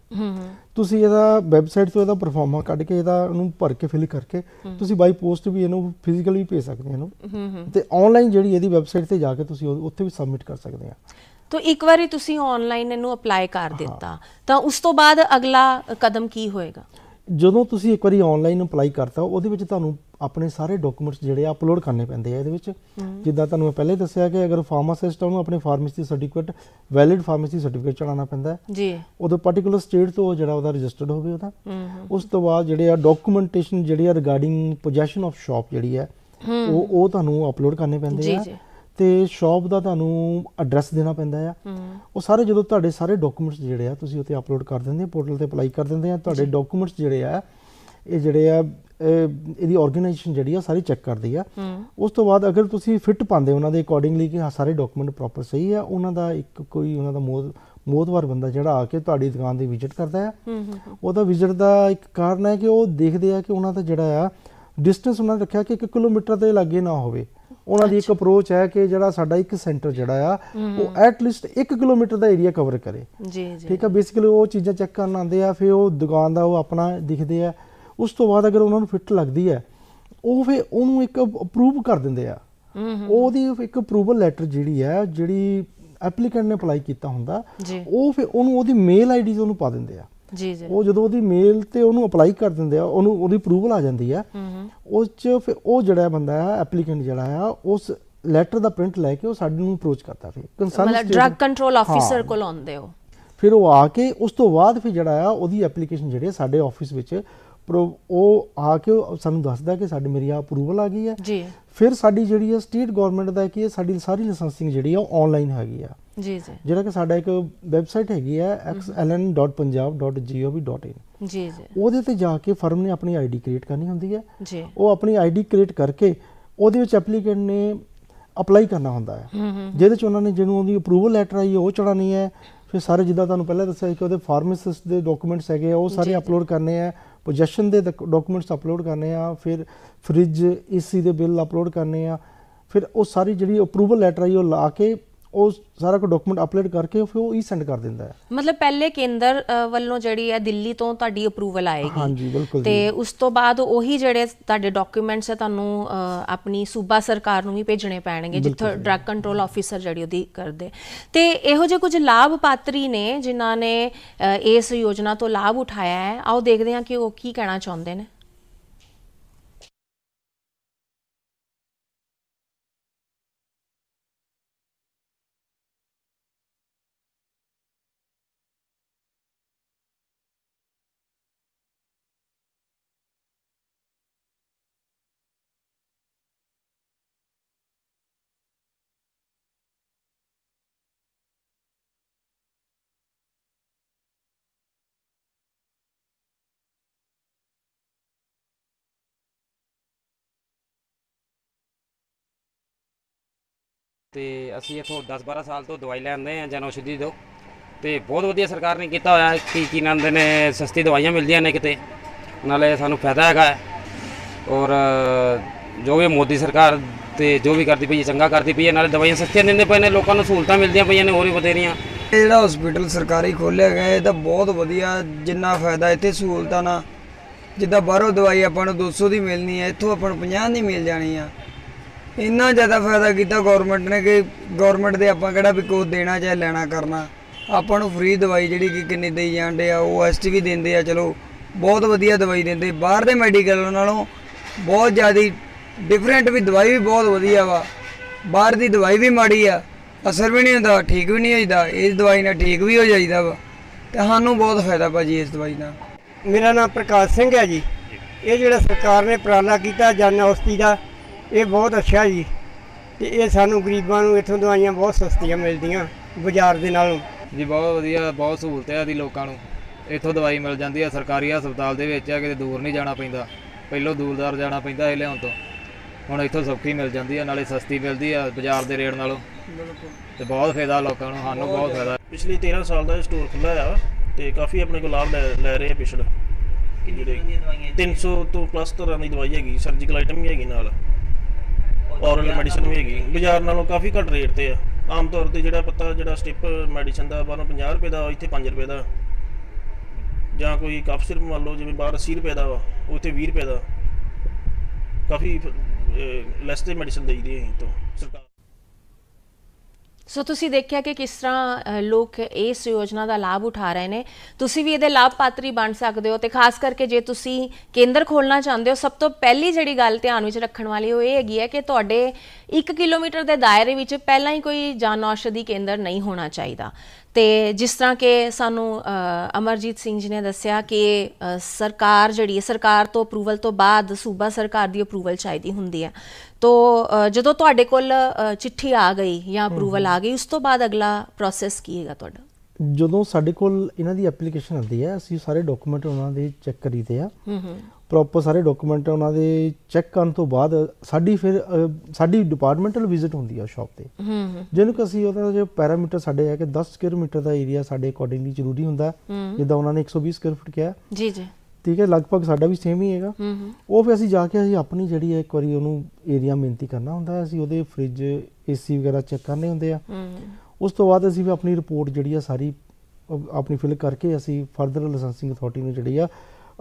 ਤੁਸੀਂ ਇਹਦਾ ਵੈਬਸਾਈਟ ਤੋਂ ਇਹਦਾ ਪਰਫਾਰਮਾ ਕੱਢ ਕੇ ਇਹਦਾ ਉਹਨੂੰ ਭਰ ਕੇ ਫਿਲ ਕਰਕੇ ਤੁਸੀਂ ਬਾਈ ਪੋਸਟ ਵੀ ਇਹਨੂੰ ਫਿਜ਼ੀਕਲੀ ਵੀ ਭੇਜ ਸਕਦੇ ਹੋ ਇਹਨੂੰ ਤੇ ਆਨਲਾਈਨ ਜਿਹੜੀ ਇਹਦੀ ਵੈਬਸਾਈਟ ਤੇ ਜਾ ਕੇ ਤੁਸੀਂ ਉੱਥੇ ਵੀ ਸਬਮਿਟ ਕਰ ਸਕਦੇ ਆ ਤੋ ਇੱਕ ਵਾਰੀ ਤੁਸੀਂ ਆਨਲਾਈਨ ਇਹਨੂੰ ਅਪਲਾਈ ਕਰ ਦਿੱਤਾ ਤਾਂ ਉਸ ਤੋਂ ਬਾਅਦ ਅਗਲਾ ਕਦਮ ਕੀ ਹੋਏਗਾ ਜਦੋਂ ਤੁਸੀਂ ਇੱਕ ਵਾਰੀ ਆਨਲਾਈਨ ਅਪਲਾਈ ਕਰਤਾ ਉਹਦੇ ਵਿੱਚ ਤੁਹਾਨੂੰ ਆਪਣੇ ਸਾਰੇ ਡਾਕੂਮੈਂਟਸ ਜਿਹੜੇ ਆ ਅਪਲੋਡ ਕਰਨੇ ਪੈਂਦੇ ਆ ਇਹਦੇ ਵਿੱਚ ਜਿੱਦਾਂ ਤੁਹਾਨੂੰ ਮੈਂ ਪਹਿਲੇ ਦੱਸਿਆ ਕਿ ਅਗਰ ਫਾਰਮਾਸਿਸਟ ਨੂੰ ਆਪਣੇ pharmacy certificate valid pharmacy certificate ਚੜਾਉਣਾ ਪੈਂਦਾ ਜੀ ਉਦੋਂ ਪਾਰਟਿਕੂਲਰ ਸਟੇਟ ਤੋਂ ਜਿਹੜਾ ਉਹਦਾ ਰਜਿਸਟਰਡ ਹੋਵੇ ਉਹਦਾ ਉਸ ਤੋਂ ਬਾਅਦ ਜਿਹੜੇ ਆ ਡਾਕੂਮੈਂਟੇਸ਼ਨ ਜਿਹੜੀ ਆ ਰਿਗਾਰਡਿੰਗ ਪੋਜੈਸ਼ਨ ਆਫ ਸ਼ਾਪ ਜਿਹੜੀ ਆ ਉਹ ਉਹ ਤੁਹਾਨੂੰ ਅਪਲੋਡ ਕਰਨੇ ਪੈਂਦੇ ਆ ਜੀ ਜੀ ਤੇ ਸ਼ਾਪ ਦਾ ਤੁਹਾਨੂੰ ਐਡਰੈਸ ਦੇਣਾ ਪੈਂਦਾ ਆ ਉਹ ਸਾਰੇ ਜਦੋਂ ਤੁਹਾਡੇ ਸਾਰੇ ਡਾਕੂਮੈਂਟਸ ਜਿਹੜੇ ਆ ਤੁਸੀਂ ਉੱਤੇ ਅਪਲੋਡ ਕਰ ਦਿੰਦੇ ਆ ਪੋਰਟਲ ਤੇ ਅਪਲਾਈ ਕਰ ਦਿੰਦੇ ਆ ਤੁਹਾਡੇ ਡਾਕੂਮੈਂਟਸ ਜਿਹੜੇ ਆ ਇਹ ਜਿਹੜੇ ਆ ਇਹਦੀ ਆਰਗੇਨਾਈਜੇਸ਼ਨ ਜਿਹੜੀ ਆ ਸਾਰੀ ਚੈੱਕ ਕਰਦੀ ਆ ਉਸ ਤੋਂ ਬਾਅਦ ਅਗਰ ਤੁਸੀਂ ਫਿੱਟ ਪਾਉਂਦੇ ਉਹਨਾਂ ਦੇ ਅਕੋਰਡਿੰਗਲੀ ਕਿ ਸਾਰੇ ਡਾਕੂਮੈਂਟ ਪ੍ਰੋਪਰ ਸਹੀ ਆ ਉਹਨਾਂ ਦਾ ਇੱਕ ਕੋਈ ਉਹਨਾਂ ਦਾ ਮੋਦ ਮੋਦਵਾਰ ਬੰਦਾ ਜਿਹੜਾ ਆ ਕੇ ਤੁਹਾਡੀ ਦੁਕਾਨ ਦੀ ਵਿਜ਼ਿਟ ਕਰਦਾ ਆ ਉਹਦਾ ਵਿਜ਼ਿਟ ਦਾ ਇੱਕ ਕਾਰਨ ਹੈ ਕਿ ਉਹ ਦੇਖਦੇ ਆ ਕਿ ਉਹਨਾਂ ਦਾ ਜਿਹੜਾ ਆ ਡਿਸਟੈਂਸ ਉਹਨਾਂ ਨੇ ਰੱਖਿਆ ਕਿ 1 ਕਿਲੋਮੀਟਰ ਦੇ ਲਾਗੇ ਨਾ ਹੋਵੇ ਉਹਨਾਂ ਦੀ ਇੱਕ ਅਪਰੋਚ ਹੈ ਕਿ ਜਿਹੜਾ ਸਾਡਾ ਇੱਕ ਸੈਂਟਰ ਜਿਹੜਾ ਆ ਉਹ ਐਟ ਲੀਸਟ 1 ਕਿਲੋਮੀਟਰ ਦਾ ਏਰੀਆ ਕਵਰ ਕਰੇ ਜੀ ਜੀ ਠੀਕ ਆ ਬੇਸਿਕਲੀ ਉਹ ਚੀਜ਼ਾਂ ਚੈੱਕ ਕਰਨ ਆਉਂਦੇ ਆ ਫਿਰ ਉਹ ਦੁਕਾਨ ਦਾ ਉਹ ਆਪਣਾ ਦਿਖਦੇ ਆ ਉਸ ਤੋਂ ਬਾਅਦ ਅਗਰ ਉਹਨਾਂ ਨੂੰ ਫਿੱਟ ਲੱਗਦੀ ਹੈ ਉਹ ਫਿਰ ਉਹਨੂੰ ਇੱਕ ਅਪਰੂਵ ਕਰ ਦਿੰਦੇ ਆ ਉਹਦੀ ਇੱਕ ਅਪਰੂਵਲ ਲੈਟਰ ਜਿਹੜੀ ਹੈ ਜਿਹੜੀ ਐਪਲੀਕੈਂਟ ਨੇ ਅਪਲਾਈ ਕੀਤਾ ਹੁੰਦਾ ਉਹ ਫਿਰ ਉਹਨੂੰ ਉਹਦੀ ਮੇਲ ਆਈਡੀ ਉਹਨੂੰ ਪਾ ਦਿੰਦੇ ਆ ਜੀ ਜੀ ਉਹ ਜਦੋਂ ਉਹਦੀ ਮੇਲ ਤੇ ਉਹਨੂੰ ਅਪਲਾਈ ਕਰ ਦਿੰਦੇ ਆ ਉਹਨੂੰ ਉਹਦੀ ਅਪਰੂਵਲ ਆ ਜਾਂਦੀ ਆ ਉਸ ਚ ਫਿਰ ਉਹ ਜਿਹੜਾ ਬੰਦਾ ਆ ਐਪਲੀਕੈਂਟ ਜਿਹੜਾ ਆ ਉਸ ਲੈਟਰ ਦਾ ਪ੍ਰਿੰਟ ਲੈ ਕੇ ਉਹ ਸਾਡੇ ਨੂੰ ਅਪਰੋਚ ਕਰਦਾ ਫਿਰ ਕੰਸਲਟ ਮਤਲਬ ਡਰੱਗ ਕੰਟਰੋਲ ਆਫੀਸਰ ਕੋਲ ਆਉਂਦੇ ਹੋ ਫਿਰ ਉਹ ਆ ਕੇ ਉਸ ਤੋਂ ਬਾਅਦ ਫਿਰ ਜਿਹੜਾ ਆ ਉਹਦੀ ਐਪਲੀਕੇਸ਼ਨ ਜਿਹੜੇ ਸਾਡੇ ਆਫਿਸ ਵਿੱਚ ਉਹ ਆ ਕੇ ਸਾਨੂੰ ਦੱਸਦਾ ਕਿ ਸਾਡੀ ਮੇਰੀ ਅਪਰੂਵਲ ਆ ਗਈ ਹੈ ਜੀ ਫਿਰ ਸਾਡੀ ਜਿਹੜੀ ਹੈ ਸਟੇਟ ਗਵਰਨਮੈਂਟ ਦਾ ਕੀ ਹੈ ਸਾਡੀ ਸਾਰੀ ਲਾਇਸੈਂਸਿੰਗ ਜਿਹੜੀ ਆ ਉਹ ਆਨਲਾਈਨ ਹੈਗੀ ਆ ਜੀ ਜੀ ਜਿਹੜਾ ਕਿ ਸਾਡਾ ਇੱਕ ਵੈਬਸਾਈਟ ਹੈਗੀ ਹੈ xln.punjab.gov.in ਜੀ ਜੀ ਉਹਦੇ ਤੇ ਜਾ ਕੇ ਫਰਮ ਨੇ ਆਪਣੀ ਆਈਡੀ ਕ੍ਰੀਏਟ ਕਰਨੀ ਹੁੰਦੀ ਹੈ ਜੀ ਉਹ ਆਪਣੀ ਆਈਡੀ ਕ੍ਰੀਏਟ ਕਰਕੇ ਉਹਦੇ ਵਿੱਚ ਐਪਲੀਕੈਂਟ ਨੇ ਅਪਲਾਈ ਕਰਨਾ ਹੁੰਦਾ ਹੈ ਜਿਹਦੇ ਚ ਉਹਨਾਂ ਨੇ ਜਿਹਨੂੰ ਉਹਦੀ ਅਪਰੂਵਲ ਲੈਟਰ ਆਈ ਉਹ ਚੜਾਣੀ ਹੈ ਫਿਰ ਸਾਰੇ ਜਿੱਦਾਂ ਤੁਹਾਨੂੰ ਪਹਿਲਾਂ ਦੱਸਿਆ ਕਿ ਉਹਦੇ ਫਾਰਮੇਸਿਸਟ ਦੇ ਡਾਕੂਮੈਂਟਸ ਹੈਗੇ ਉਹ ਸਾਰੇ ਅਪਲੋਡ ਕਰਨੇ ਆ ਪੋਜੀਸ਼ਨ ਦੇ ਡਾਕੂਮੈਂਟਸ ਅਪਲੋਡ ਕਰਨੇ ਆ ਫਿਰ ਫ੍ਰਿਜ ਏਸੀ ਦੇ ਬਿੱਲ ਅਪਲੋਡ ਕਰਨੇ ਆ ਫਿਰ ਉਹ ਸਾਰੀ ਜਿਹੜੀ ਅਪਰੂਵਲ ਲੈਟਰ ਆਈ ਉਹ ਲਾ ਕੇ ਉਹ ਸਾਰਾ ਕੁ ਡਾਕੂਮੈਂਟ ਅਪਲੋਡ ਕਰਕੇ ਫਿਰ ਉਹ ਹੀ ਸੈਂਡ ਕਰ ਦਿੰਦਾ ਹੈ ਮਤਲਬ ਪਹਿਲੇ ਕੇਂਦਰ ਵੱਲੋਂ ਜਿਹੜੀ ਹੈ ਦਿੱਲੀ ਤੋਂ ਤੁਹਾਡੀ ਅਪਰੂਵਲ ਆਏਗੀ ਹਾਂਜੀ ਬਿਲਕੁਲ ਤੇ ਉਸ ਤੋਂ ਬਾਅਦ ਉਹੀ ਜਿਹੜੇ ਤੁਹਾਡੇ ਡਾਕੂਮੈਂਟਸ ਹੈ ਤੁਹਾਨੂੰ ਆਪਣੀ ਸੂਬਾ ਸਰਕਾਰ ਨੂੰ ਵੀ ਭੇਜਣੇ ਪੈਣਗੇ ਜਿੱਥੇ ਡਰੱਗ ਕੰਟਰੋਲ ਆਫੀਸਰ ਜਿਹੜੀ ਉਹਦੀ ਕਰਦੇ ਤੇ ਇਹੋ ਜਿਹੇ ਕੁਝ ਲਾਭਪਾਤਰੀ ਨੇ ਜਿਨ੍ਹਾਂ ਨੇ ਇਸ ਯੋਜਨਾ ਤੋਂ ਲਾਭ ਉਠਾਇਆ ਹੈ ਆਓ ਦੇਖਦੇ ਹਾਂ ਕਿ ਉਹ ਕੀ ਕਹਿਣਾ ਚਾਹੁੰਦੇ ਨੇ ਤੇ ਅਸੀਂ ਇੱਥੋਂ 10-12 ਸਾਲ ਤੋਂ ਦਵਾਈ ਲੈਂਦੇ ਆ ਜਨ ਔਸ਼ਧੀ ਤੋਂ ਤੇ ਬਹੁਤ ਵਧੀਆ ਸਰਕਾਰ ਨੇ ਕੀਤਾ ਹੋਇਆ ਕਿ ਕੀ ਨੰਦ ਨੇ ਸਸਤੀ ਦਵਾਈਆਂ ਮਿਲਦੀਆਂ ਨੇ ਕਿਤੇ ਨਾਲੇ ਸਾਨੂੰ ਫਾਇਦਾ ਹੈਗਾ ਔਰ ਜੋ ਵੀ ਮੋਦੀ ਸਰਕਾਰ ਤੇ ਜੋ ਵੀ ਕਰਦੀ ਪਈ ਚੰਗਾ ਕਰਦੀ ਪਈ ਨਾਲੇ ਦਵਾਈਆਂ ਸਸਤੀਆਂ ਦਿੰਦੇ ਪਏ ਨੇ ਲੋਕਾਂ ਨੂੰ ਸਹੂਲਤਾਂ ਮਿਲਦੀਆਂ ਪਈਆਂ ਨੇ ਹੋਰ ਵੀ ਬਤੇਰੀਆਂ ਜਿਹੜਾ ਹਸਪੀਟਲ ਸਰਕਾਰੀ ਖੋਲਿਆ ਗਿਆ ਇਹ ਤਾਂ ਬਹੁਤ ਵਧੀਆ ਜਿੰਨਾ ਫਾਇਦਾ ਇੱਥੇ ਸਹੂਲਤਾਂ ਨਾਲ ਜਿੱਦਾਂ ਬਾਹਰੋਂ ਦਵਾਈ ਆਪਾਂ ਨੂੰ 200 ਦੀ ਮਿਲਣੀ ਹੈ ਇੱਥੋਂ ਆਪਾਂ ਨੂੰ 50 ਦੀ ਮਿਲ ਜਾਣੀ ਆ ਇੰਨਾ ਜ਼ਿਆਦਾ ਫਾਇਦਾ ਕੀਤਾ ਗਵਰਨਮੈਂਟ ਨੇ ਕਿ ਗਵਰਨਮੈਂਟ ਦੇ ਆਪਾਂ ਕਿਹੜਾ ਵੀ ਕੋਈ ਦੇਣਾ ਚਾਹੇ ਲੈਣਾ ਕਰਨਾ ਆਪਾਂ ਨੂੰ ਫ੍ਰੀ ਦਵਾਈ ਜਿਹੜੀ ਕਿ ਕਿੰਨੀ ਦੇਈ ਜਾਂਦੇ ਆ ਉਹ ਐਸਟੀ ਵੀ ਦਿੰਦੇ ਆ ਚਲੋ ਬਹੁਤ ਵਧੀਆ ਦਵਾਈ ਦਿੰਦੇ ਬਾਹਰ ਦੇ ਮੈਡੀਕਲ ਨਾਲੋਂ ਬਹੁਤ ਜ਼ਿਆਦਾ ਡਿਫਰੈਂਟ ਵੀ ਦਵਾਈ ਵੀ ਬਹੁਤ ਵਧੀਆ ਵਾ ਬਾਹਰ ਦੀ ਦਵਾਈ ਵੀ ਮਾੜੀ ਆ ਅਸਰ ਵੀ ਨਹੀਂ ਹੁੰਦਾ ਠੀਕ ਵੀ ਨਹੀਂ ਹੁੰਦਾ ਇਸ ਦਵਾਈ ਨਾਲ ਠੀਕ ਵੀ ਹੋ ਜਾਈਦਾ ਵਾ ਤੇ ਸਾਨੂੰ ਬਹੁਤ ਫਾਇਦਾ ਭਾਜੀ ਇਸ ਦਵਾਈ ਨਾਲ ਮੇਰਾ ਨਾਮ ਪ੍ਰਕਾਸ਼ ਸਿੰਘ ਹੈ ਜੀ ਇਹ ਜਿਹੜਾ ਸਰਕਾਰ ਨੇ ਪ੍ਰਾਣਾ ਕੀਤਾ ਜਨ ਔਸਤੀ ਦਾ ਇਹ ਬਹੁਤ ਅੱਛਾ ਜੀ ਤੇ ਇਹ ਸਾਨੂੰ ਗਰੀਬਾਂ ਨੂੰ ਇੱਥੋਂ ਦਵਾਈਆਂ ਬਹੁਤ ਸਸਤੀਆਂ ਮਿਲਦੀਆਂ ਬਾਜ਼ਾਰ ਦੇ ਨਾਲੋਂ ਜੀ ਬਹੁਤ ਵਧੀਆ ਬਹੁਤ ਸਹੂਲਤ ਹੈ ਦੀ ਲੋਕਾਂ ਨੂੰ ਇੱਥੋਂ ਦਵਾਈ ਮਿਲ ਜਾਂਦੀ ਹੈ ਸਰਕਾਰੀ ਹਸਪਤਾਲ ਦੇ ਵਿੱਚ ਆ ਕਿਤੇ ਦੂਰ ਨਹੀਂ ਜਾਣਾ ਪੈਂਦਾ ਪਹਿਲੋਂ ਦੂਰਦਾਰ ਜਾਣਾ ਪੈਂਦਾ ਇਹ ਲਿਆਉਣ ਤੋਂ ਹੁਣ ਇੱਥੋਂ ਸੌਖੀ ਮਿਲ ਜਾਂਦੀ ਹੈ ਨਾਲੇ ਸਸਤੀ ਮਿਲਦੀ ਹੈ ਬਾਜ਼ਾਰ ਦੇ ਰੇਟ ਨਾਲੋਂ ਤੇ ਬਹੁਤ ਫਾਇਦਾ ਲੋਕਾਂ ਨੂੰ ਸਾਨੂੰ ਬਹੁਤ ਫਾਇਦਾ ਪਿਛਲੀ 13 ਸਾਲ ਦਾ ਇਹ ਸਟੋਰ ਖੁੱਲਾ ਆ ਤੇ ਕਾਫੀ ਆਪਣੇ ਕੋਲ ਲਾਭ ਲੈ ਰਹੇ ਆ ਪਿਛਲੇ 300 ਤੋਂ ਪਲੱਸ ਤਰ੍ਹਾਂ ਦੀ ਦਵਾਈ ਹੈਗੀ ਸਰਜੀਕਲ ਆਈਟਮ ਵੀ ਹੈਗੀ ਨਾਲ ਔਰਲ ਮੈਡੀਸਨ ਵੀ ਹੈਗੀ ਬਾਜ਼ਾਰ ਨਾਲੋਂ ਕਾਫੀ ਘੱਟ ਰੇਟ ਤੇ ਆ ਆਮ ਤੌਰ ਤੇ ਜਿਹੜਾ ਪੱਤਾ ਜਿਹੜਾ ਸਟਿਪ ਮੈਡੀਸਨ ਦਾ ਬਾਹਰੋਂ 50 ਰੁਪਏ ਦਾ ਇੱਥੇ 5 ਰੁਪਏ ਦਾ ਜਾਂ ਕੋਈ ਕਫ ਸਿਰਪ ਮੰਨ ਲਓ ਜਿਵੇਂ ਬਾਹਰ 80 ਰੁਪਏ ਦਾ ਵਾ ਉੱਥੇ 20 ਰੁਪਏ ਦਾ ਕਾਫੀ ਲੈਸ ਤੇ ਮੈਡੀਸਨ ਦੇਈਦੀ ਹੈ ਇਹ ਤੋਂ ਸਰਕਾਰ ਸੋ ਤੁਸੀਂ ਦੇਖਿਆ ਕਿ ਕਿਸ ਤਰ੍ਹਾਂ ਲੋਕ ਇਸ ਯੋਜਨਾ ਦਾ ਲਾਭ ਉਠਾ ਰਹੇ ਨੇ ਤੁਸੀਂ ਵੀ ਇਹਦੇ ਲਾਭਪਾਤਰੀ ਬਣ ਸਕਦੇ ਹੋ ਤੇ ਖਾਸ ਕਰਕੇ ਜੇ ਤੁਸੀਂ ਕੇਂਦਰ ਖੋਲਣਾ ਚਾਹੁੰਦੇ ਹੋ ਸਭ ਤੋਂ ਪਹਿਲੀ ਜਿਹੜੀ ਗੱਲ ਧਿਆਨ ਵਿੱਚ ਰੱਖਣ ਵਾਲੀ ਉਹ ਇਹ ਹੈਗੀ ਹੈ ਕਿ ਤੁਹਾਡੇ 1 ਕਿਲੋਮੀਟਰ ਦੇ ਦਾਇਰੇ ਵਿੱਚ ਪਹਿਲਾਂ ਹੀ ਕੋਈ ਜਨ ਔਸ਼ਧੀ ਕੇਂਦਰ ਨਹੀਂ ਹੋਣਾ ਚਾਹੀਦਾ ਤੇ ਜਿਸ ਤਰ੍ਹਾਂ ਕਿ ਸਾਨੂੰ ਅਮਰਜੀਤ ਸਿੰਘ ਜੀ ਨੇ ਦੱਸਿਆ ਕਿ ਸਰਕਾਰ ਜਿਹੜੀ ਹੈ ਸਰਕਾਰ ਤੋਂ ਅਪਰੂਵਲ ਤੋਂ ਬਾਅਦ ਸੂਬਾ ਸਰਕਾਰ ਦੀ ਅਪਰੂਵਲ ਚਾਹੀਦੀ ਹੁੰਦੀ ਹੈ ਤੋ ਜਦੋਂ ਤੁਹਾਡੇ ਕੋਲ ਚਿੱਠੀ ਆ ਗਈ ਜਾਂ ਅਪਰੂਵਲ ਆ ਗਈ ਉਸ ਤੋਂ ਬਾਅਦ ਅਗਲਾ ਪ੍ਰੋਸੈਸ ਕੀ ਹੈਗਾ ਤੁਹਾਡਾ ਜਦੋਂ ਸਾਡੇ ਕੋਲ ਇਹਨਾਂ ਦੀ ਐਪਲੀਕੇਸ਼ਨ ਆਉਂਦੀ ਹੈ ਅਸੀਂ ਸਾਰੇ ਡਾਕੂਮੈਂਟ ਉਹਨਾਂ ਦੇ ਚੈੱਕ ਕਰੀਦੇ ਆ ਪ੍ਰੋਪਰ ਸਾਰੇ ਡਾਕੂਮੈਂਟ ਉਹਨਾਂ ਦੇ ਚੈੱਕ ਕਰਨ ਤੋਂ ਬਾਅਦ ਸਾਡੀ ਫਿਰ ਸਾਡੀ ਡਿਪਾਰਟਮੈਂਟਲ ਵਿਜ਼ਿਟ ਹੁੰਦੀ ਆ ਸ਼ਾਪ ਤੇ ਜਿਹਨੂੰ ਕਿ ਅਸੀਂ ਉਹਦਾ ਜੋ ਪੈਰਾਮੀਟਰ ਸਾਡੇ ਹੈ ਕਿ 10 ਸਕੁਅਰ ਮੀਟਰ ਦਾ ਏਰੀਆ ਸਾਡੇ ਅਕੋਰਡਿੰਗਲੀ ਜ਼ਰੂਰੀ ਹੁੰਦਾ ਜਿੱਦਾਂ ਉਹਨਾਂ ਨੇ 120 ਸਕੁਅਰ ਫੁੱਟ ਕਿਹਾ ਜੀ ਜੀ ਠੀਕ ਹੈ ਲਗਭਗ ਸਾਡਾ ਵੀ ਸੇਮ ਹੀ ਹੈਗਾ ਉਹ ਫਿਰ ਅਸੀਂ ਜਾ ਕੇ ਅਸੀਂ ਆਪਣੀ ਜਿਹੜੀ ਹੈ ਇੱਕ ਵਾਰੀ ਉਹਨੂੰ ਏਰੀਆ ਮਿਹਨਤੀ ਕਰਨਾ ਹੁੰਦਾ ਅਸੀਂ ਉਹਦੇ ਫ੍ਰਿਜ ਏਸੀ ਵਗੈਰਾ ਚੈੱਕ ਕਰਨੇ ਹੁੰਦੇ ਆ ਉਸ ਤੋਂ ਬਾਅਦ ਅਸੀਂ ਵੀ ਆਪਣੀ ਰਿਪੋਰਟ ਜਿਹੜੀ ਆ ਸਾਰੀ ਆਪਣੀ ਫਿਲ ਕਰਕੇ ਅਸੀਂ ਫਰਦਰ ਲਾਇਸੈਂਸਿੰਗ ਅਥਾਰਟੀ ਨੂੰ ਜਿਹੜੀ ਆ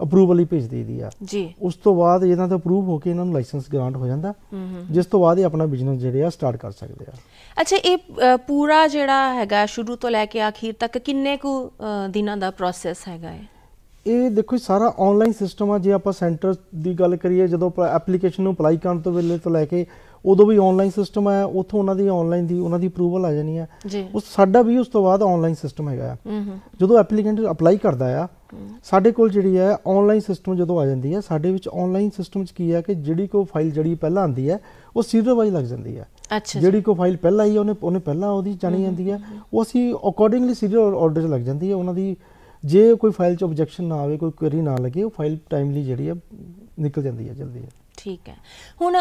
ਅਪਰੂਵਲ ਹੀ ਭੇਜ ਦੇਦੀ ਆ ਜੀ ਉਸ ਤੋਂ ਬਾਅਦ ਇਹਨਾਂ ਦਾ ਅਪਰੂਵ ਹੋ ਕੇ ਇਹਨਾਂ ਨੂੰ ਲਾਇਸੈਂਸ ਗ੍ਰਾਂਟ ਹੋ ਜਾਂਦਾ ਜਿਸ ਤੋਂ ਬਾਅਦ ਇਹ ਆਪਣਾ ਬਿਜ਼ਨਸ ਜਿਹੜਾ ਆ ਸਟਾਰਟ ਕਰ ਸਕਦੇ ਆ ਅੱਛਾ ਇਹ ਪੂਰਾ ਜਿਹੜਾ ਹੈਗਾ ਸ਼ੁਰੂ ਤੋਂ ਲੈ ਕੇ ਆਖੀਰ ਤੱਕ ਕਿੰਨੇ ਕੁ ਦਿਨਾਂ ਦਾ ਪ੍ਰੋਸੈਸ ਹੈਗਾ ਹੈ ਇਹ ਦੇਖੋ ਸਾਰਾ ਆਨਲਾਈਨ ਸਿਸਟਮ ਆ ਜੇ ਆਪਾਂ ਸੈਂਟਰ ਦੀ ਗੱਲ ਕਰੀਏ ਜਦੋਂ ਐਪਲੀਕੇਸ਼ਨ ਨੂੰ ਅਪਲਾਈ ਕਰਨ ਤੋਂ ਵੇਲੇ ਤੋਂ ਲੈ ਕੇ ਉਦੋਂ ਵੀ ਆਨਲਾਈਨ ਸਿਸਟਮ ਹੈ ਉਥੋਂ ਉਹਨਾਂ ਦੀ ਆਨਲਾਈਨ ਦੀ ਉਹਨਾਂ ਦੀ ਅਪਰੂਵਲ ਆ ਜਾਣੀ ਹੈ ਉਹ ਸਾਡਾ ਵੀ ਉਸ ਤੋਂ ਬਾਅਦ ਆਨਲਾਈਨ ਸਿਸਟਮ ਹੈਗਾ ਜਦੋਂ ਐਪਲੀਕੈਂਟ ਅਪਲਾਈ ਕਰਦਾ ਆ ਸਾਡੇ ਕੋਲ ਜਿਹੜੀ ਹੈ ਆਨਲਾਈਨ ਸਿਸਟਮ ਜਦੋਂ ਆ ਜਾਂਦੀ ਹੈ ਸਾਡੇ ਵਿੱਚ ਆਨਲਾਈਨ ਸਿਸਟਮ 'ਚ ਕੀ ਹੈ ਕਿ ਜਿਹੜੀ ਕੋ ਫਾਈਲ ਜਿਹੜੀ ਪਹਿਲਾਂ ਆਂਦੀ ਹੈ ਉਹ ਸੀਰੀਅਲ ਵਾਈਜ਼ ਲੱਗ ਜਾਂਦੀ ਹੈ ਅੱਛਾ ਜਿਹੜੀ ਕੋ ਫਾਈਲ ਪਹਿਲਾਂ ਆਈ ਉਹਨੇ ਉਹਨੇ ਪਹਿਲਾਂ ਉਹਦੀ ਜਾਣੀ ਜਾਂਦੀ ਹੈ ਉਹ ਅਸੀਂ ਅਕੋਰਡਿੰਗਲੀ ਸੀਰੀਅਲ ਆਰਡਰ 'ਚ ਲੱਗ ਜਾਂਦੀ ਹੈ ਉਹਨਾਂ ਦੀ ਜੇ ਕੋਈ ਫਾਈਲ 'ਚ ਆਬਜੈਕਸ਼ਨ ਨਾ ਆਵੇ ਕੋਈ ਕੁਐਰੀ ਨਾ ਲੱਗੇ ਉਹ ਫਾਈਲ ਟਾਈਮਲੀ ਜਿਹੜੀ ਹੈ ਨਿਕਲ ਜਾਂਦੀ ਹੈ ਜਲਦੀ ਠੀਕ ਹੈ ਹੁਣ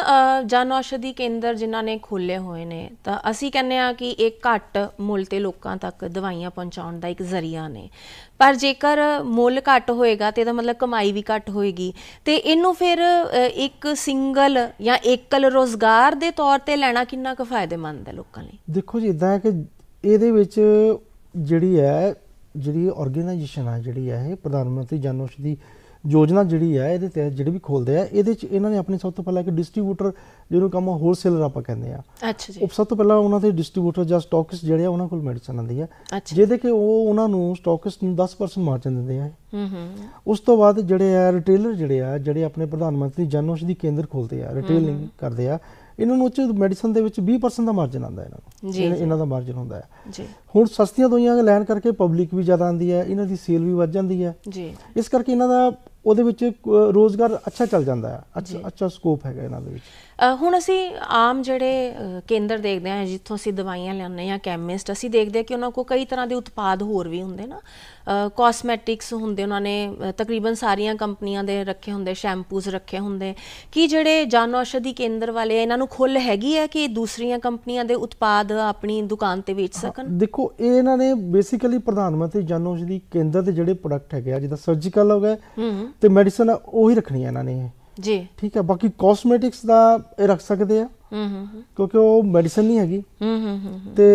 ਜਨ ਔਸ਼ਧੀ ਕੇਂਦਰ ਜਿਨ੍ਹਾਂ ਨੇ ਖੋਲੇ ਹੋਏ ਨੇ ਤਾਂ ਅਸੀਂ ਕਹਿੰਦੇ ਆ ਕਿ ਇਹ ਘੱਟ ਮੁੱਲ ਤੇ ਲੋਕਾਂ ਤੱਕ ਦਵਾਈਆਂ ਪਹੁੰਚਾਉਣ ਦਾ ਇੱਕ ਜ਼ਰੀਆ ਨੇ ਪਰ ਜੇਕਰ ਮੁੱਲ ਘੱਟ ਹੋਏਗਾ ਤੇ ਇਹਦਾ ਮਤਲਬ ਕਮਾਈ ਵੀ ਘੱਟ ਹੋਏਗੀ ਤੇ ਇਹਨੂੰ ਫਿਰ ਇੱਕ ਸਿੰਗਲ ਜਾਂ ਏਕਲ ਰੋਜ਼ਗਾਰ ਦੇ ਤੌਰ ਤੇ ਲੈਣਾ ਕਿੰਨਾ ਕੁ ਫਾਇਦੇਮੰਦ ਹੈ ਲੋਕਾਂ ਲਈ ਦੇਖੋ ਜੀ ਇਦਾਂ ਹੈ ਕਿ ਇਹਦੇ ਵਿੱਚ ਜਿਹੜੀ ਹੈ ਜਿਹੜੀ ਆਰਗੇਨਾਈਜੇਸ਼ਨ ਆ ਜਿਹੜੀ ਹੈ ਇਹ ਪ੍ਰਧਾਨ ਮੰਤਰੀ ਜਨ ਔਸ਼ਧੀ ਯੋਜਨਾ ਜਿਹੜੀ ਹੈ ਇਹਦੇ ਤੇ ਜਿਹੜੇ ਵੀ ਖੋਲਦੇ ਆ ਇਹਦੇ ਚ ਇਹਨਾਂ ਨੇ ਆਪਣੇ ਸਭ ਤੋਂ ਪਹਿਲਾਂ ਇੱਕ ਡਿਸਟ੍ਰੀਬਿਊਟਰ ਜਿਹਨੂੰ ਕੰਮ ਹੋਲਸੇਲਰ ਆਪਾਂ ਕਹਿੰਦੇ ਆ ਅੱਛਾ ਜੀ ਉਹ ਸਭ ਤੋਂ ਪਹਿਲਾਂ ਉਹਨਾਂ ਦੇ ਡਿਸਟ੍ਰੀਬਿਊਟਰ ਜਾਂ ਸਟਾਕਿਸ ਜਿਹੜੇ ਆ ਉਹਨਾਂ ਕੋਲ ਮੈਡੀਸਨ ਆਉਂਦੀ ਆ ਜਿਹਦੇ ਕਿ ਉਹ ਉਹਨਾਂ ਨੂੰ ਸਟਾਕਿਸ ਨੂੰ 10% ਮਾਰਜਨ ਦਿੰਦੇ ਆ ਹੂੰ ਹੂੰ ਉਸ ਤੋਂ ਬਾਅਦ ਜਿਹੜੇ ਆ ਰਿਟੇਲਰ ਜਿਹੜੇ ਆ ਜਿਹੜੇ ਆਪਣੇ ਪ੍ਰਧਾਨ ਮੰਤਰੀ ਜਨ ਔਸ਼ਧੀ ਕੇਂਦਰ ਖੋਲਦੇ ਆ ਰਿਟੇਲਿੰਗ ਕਰਦੇ ਆ ਇਹਨਾਂ ਨੂੰ ਚ ਮੈਡੀਸਨ ਦੇ ਵਿੱਚ 20% ਦਾ ਮਾਰਜਨ ਆਉਂਦਾ ਇਹਨਾਂ ਨੂੰ ਇਹਨਾਂ ਦਾ ਮਾਰਜਨ ਹੁੰਦਾ ਹੈ ਜੀ ਹੁਣ ਸਸਤੀਆਂ ਦਵਾਈਆਂ ਲੈਣ ਕਰਕੇ ਪਬਲਿਕ ਵੀ ਜ਼ਿਆਦਾ ਆਂਦੀ ਹੈ ਇਹਨਾਂ ਦੀ ਸੇਲ ਵੀ ਵੱਧ ਜਾਂਦੀ ਹੈ ਜੀ ਇਸ ਕਰਕੇ ਇਹਨਾਂ ਦਾ ਉਹਦੇ ਵਿੱਚ ਰੋਜ਼ਗਾਰ ਅੱਛਾ ਚੱਲ ਜਾਂਦਾ ਹੈ ਅੱਛਾ ਅੱਛਾ ਸਕੋਪ ਹੈਗਾ ਇਹਨਾਂ ਦੇ ਵਿੱਚ ਹੁਣ ਅਸੀਂ ਆਮ ਜਿਹੜੇ ਕੇਂਦਰ ਦੇਖਦੇ ਆ ਜਿੱਥੋਂ ਅਸੀਂ ਦਵਾਈਆਂ ਲੈਣੇ ਆ ਕੈਮਿਸਟ ਅਸੀਂ ਦੇਖਦੇ ਆ ਕਿ ਉਹਨਾਂ ਕੋਲ ਕਈ ਤਰ੍ਹਾਂ ਦੇ ਉਤਪਾਦ ਹੋਰ ਵੀ ਹੁੰਦੇ ਨਾ ਕਾਸਮੈਟਿਕਸ ਹੁੰਦੇ ਉਹਨਾਂ ਨੇ ਤਕਰੀਬਨ ਸਾਰੀਆਂ ਕੰਪਨੀਆਂ ਦੇ ਰੱਖੇ ਹੁੰਦੇ ਸ਼ੈਂਪੂਸ ਰੱਖੇ ਹੁੰਦੇ ਕੀ ਜਿਹੜੇ ਜਨ ਔਸ਼ਧੀ ਕੇਂਦਰ ਵਾਲੇ ਇਹਨਾਂ ਨੂੰ ਖੁੱਲ ਹੈਗੀ ਆ ਕਿ ਦੂਸਰੀਆਂ ਕੰਪਨੀਆਂ ਦੇ ਉਤਪਾਦ ਆਪਣੀ ਦੁਕਾਨ ਤੇ ਵੇਚ ਸਕਣ ਦੇਖੋ ਇਹ ਇਹਨਾਂ ਨੇ ਬੇਸਿਕਲੀ ਪ੍ਰਧਾਨ ਮੰਤਰੀ ਜਨ ਔਸ਼ਧੀ ਕੇਂਦਰ ਦੇ ਜਿਹੜੇ ਪ੍ਰੋਡਕਟ ਹੈਗੇ ਆ ਜਿਦਾ ਸਰਜੀਕਲ ਹੋ ਗਏ ਤੇ ਮੈਡੀਸਨ ਉਹੀ ਰੱਖਣੀ ਹੈ ਇਹਨਾਂ ਨੇ ਜੀ ਠੀਕ ਹੈ ਬਾਕੀ ਕਾਸਮੈਟਿਕਸ ਦਾ ਇਹ ਰੱਖ ਸਕਦੇ ਆ ਹੂੰ ਹੂੰ ਕਿਉਂਕਿ ਉਹ ਮੈਡੀਸਨ ਨਹੀਂ ਹੈਗੀ ਹੂੰ ਹੂੰ ਤੇ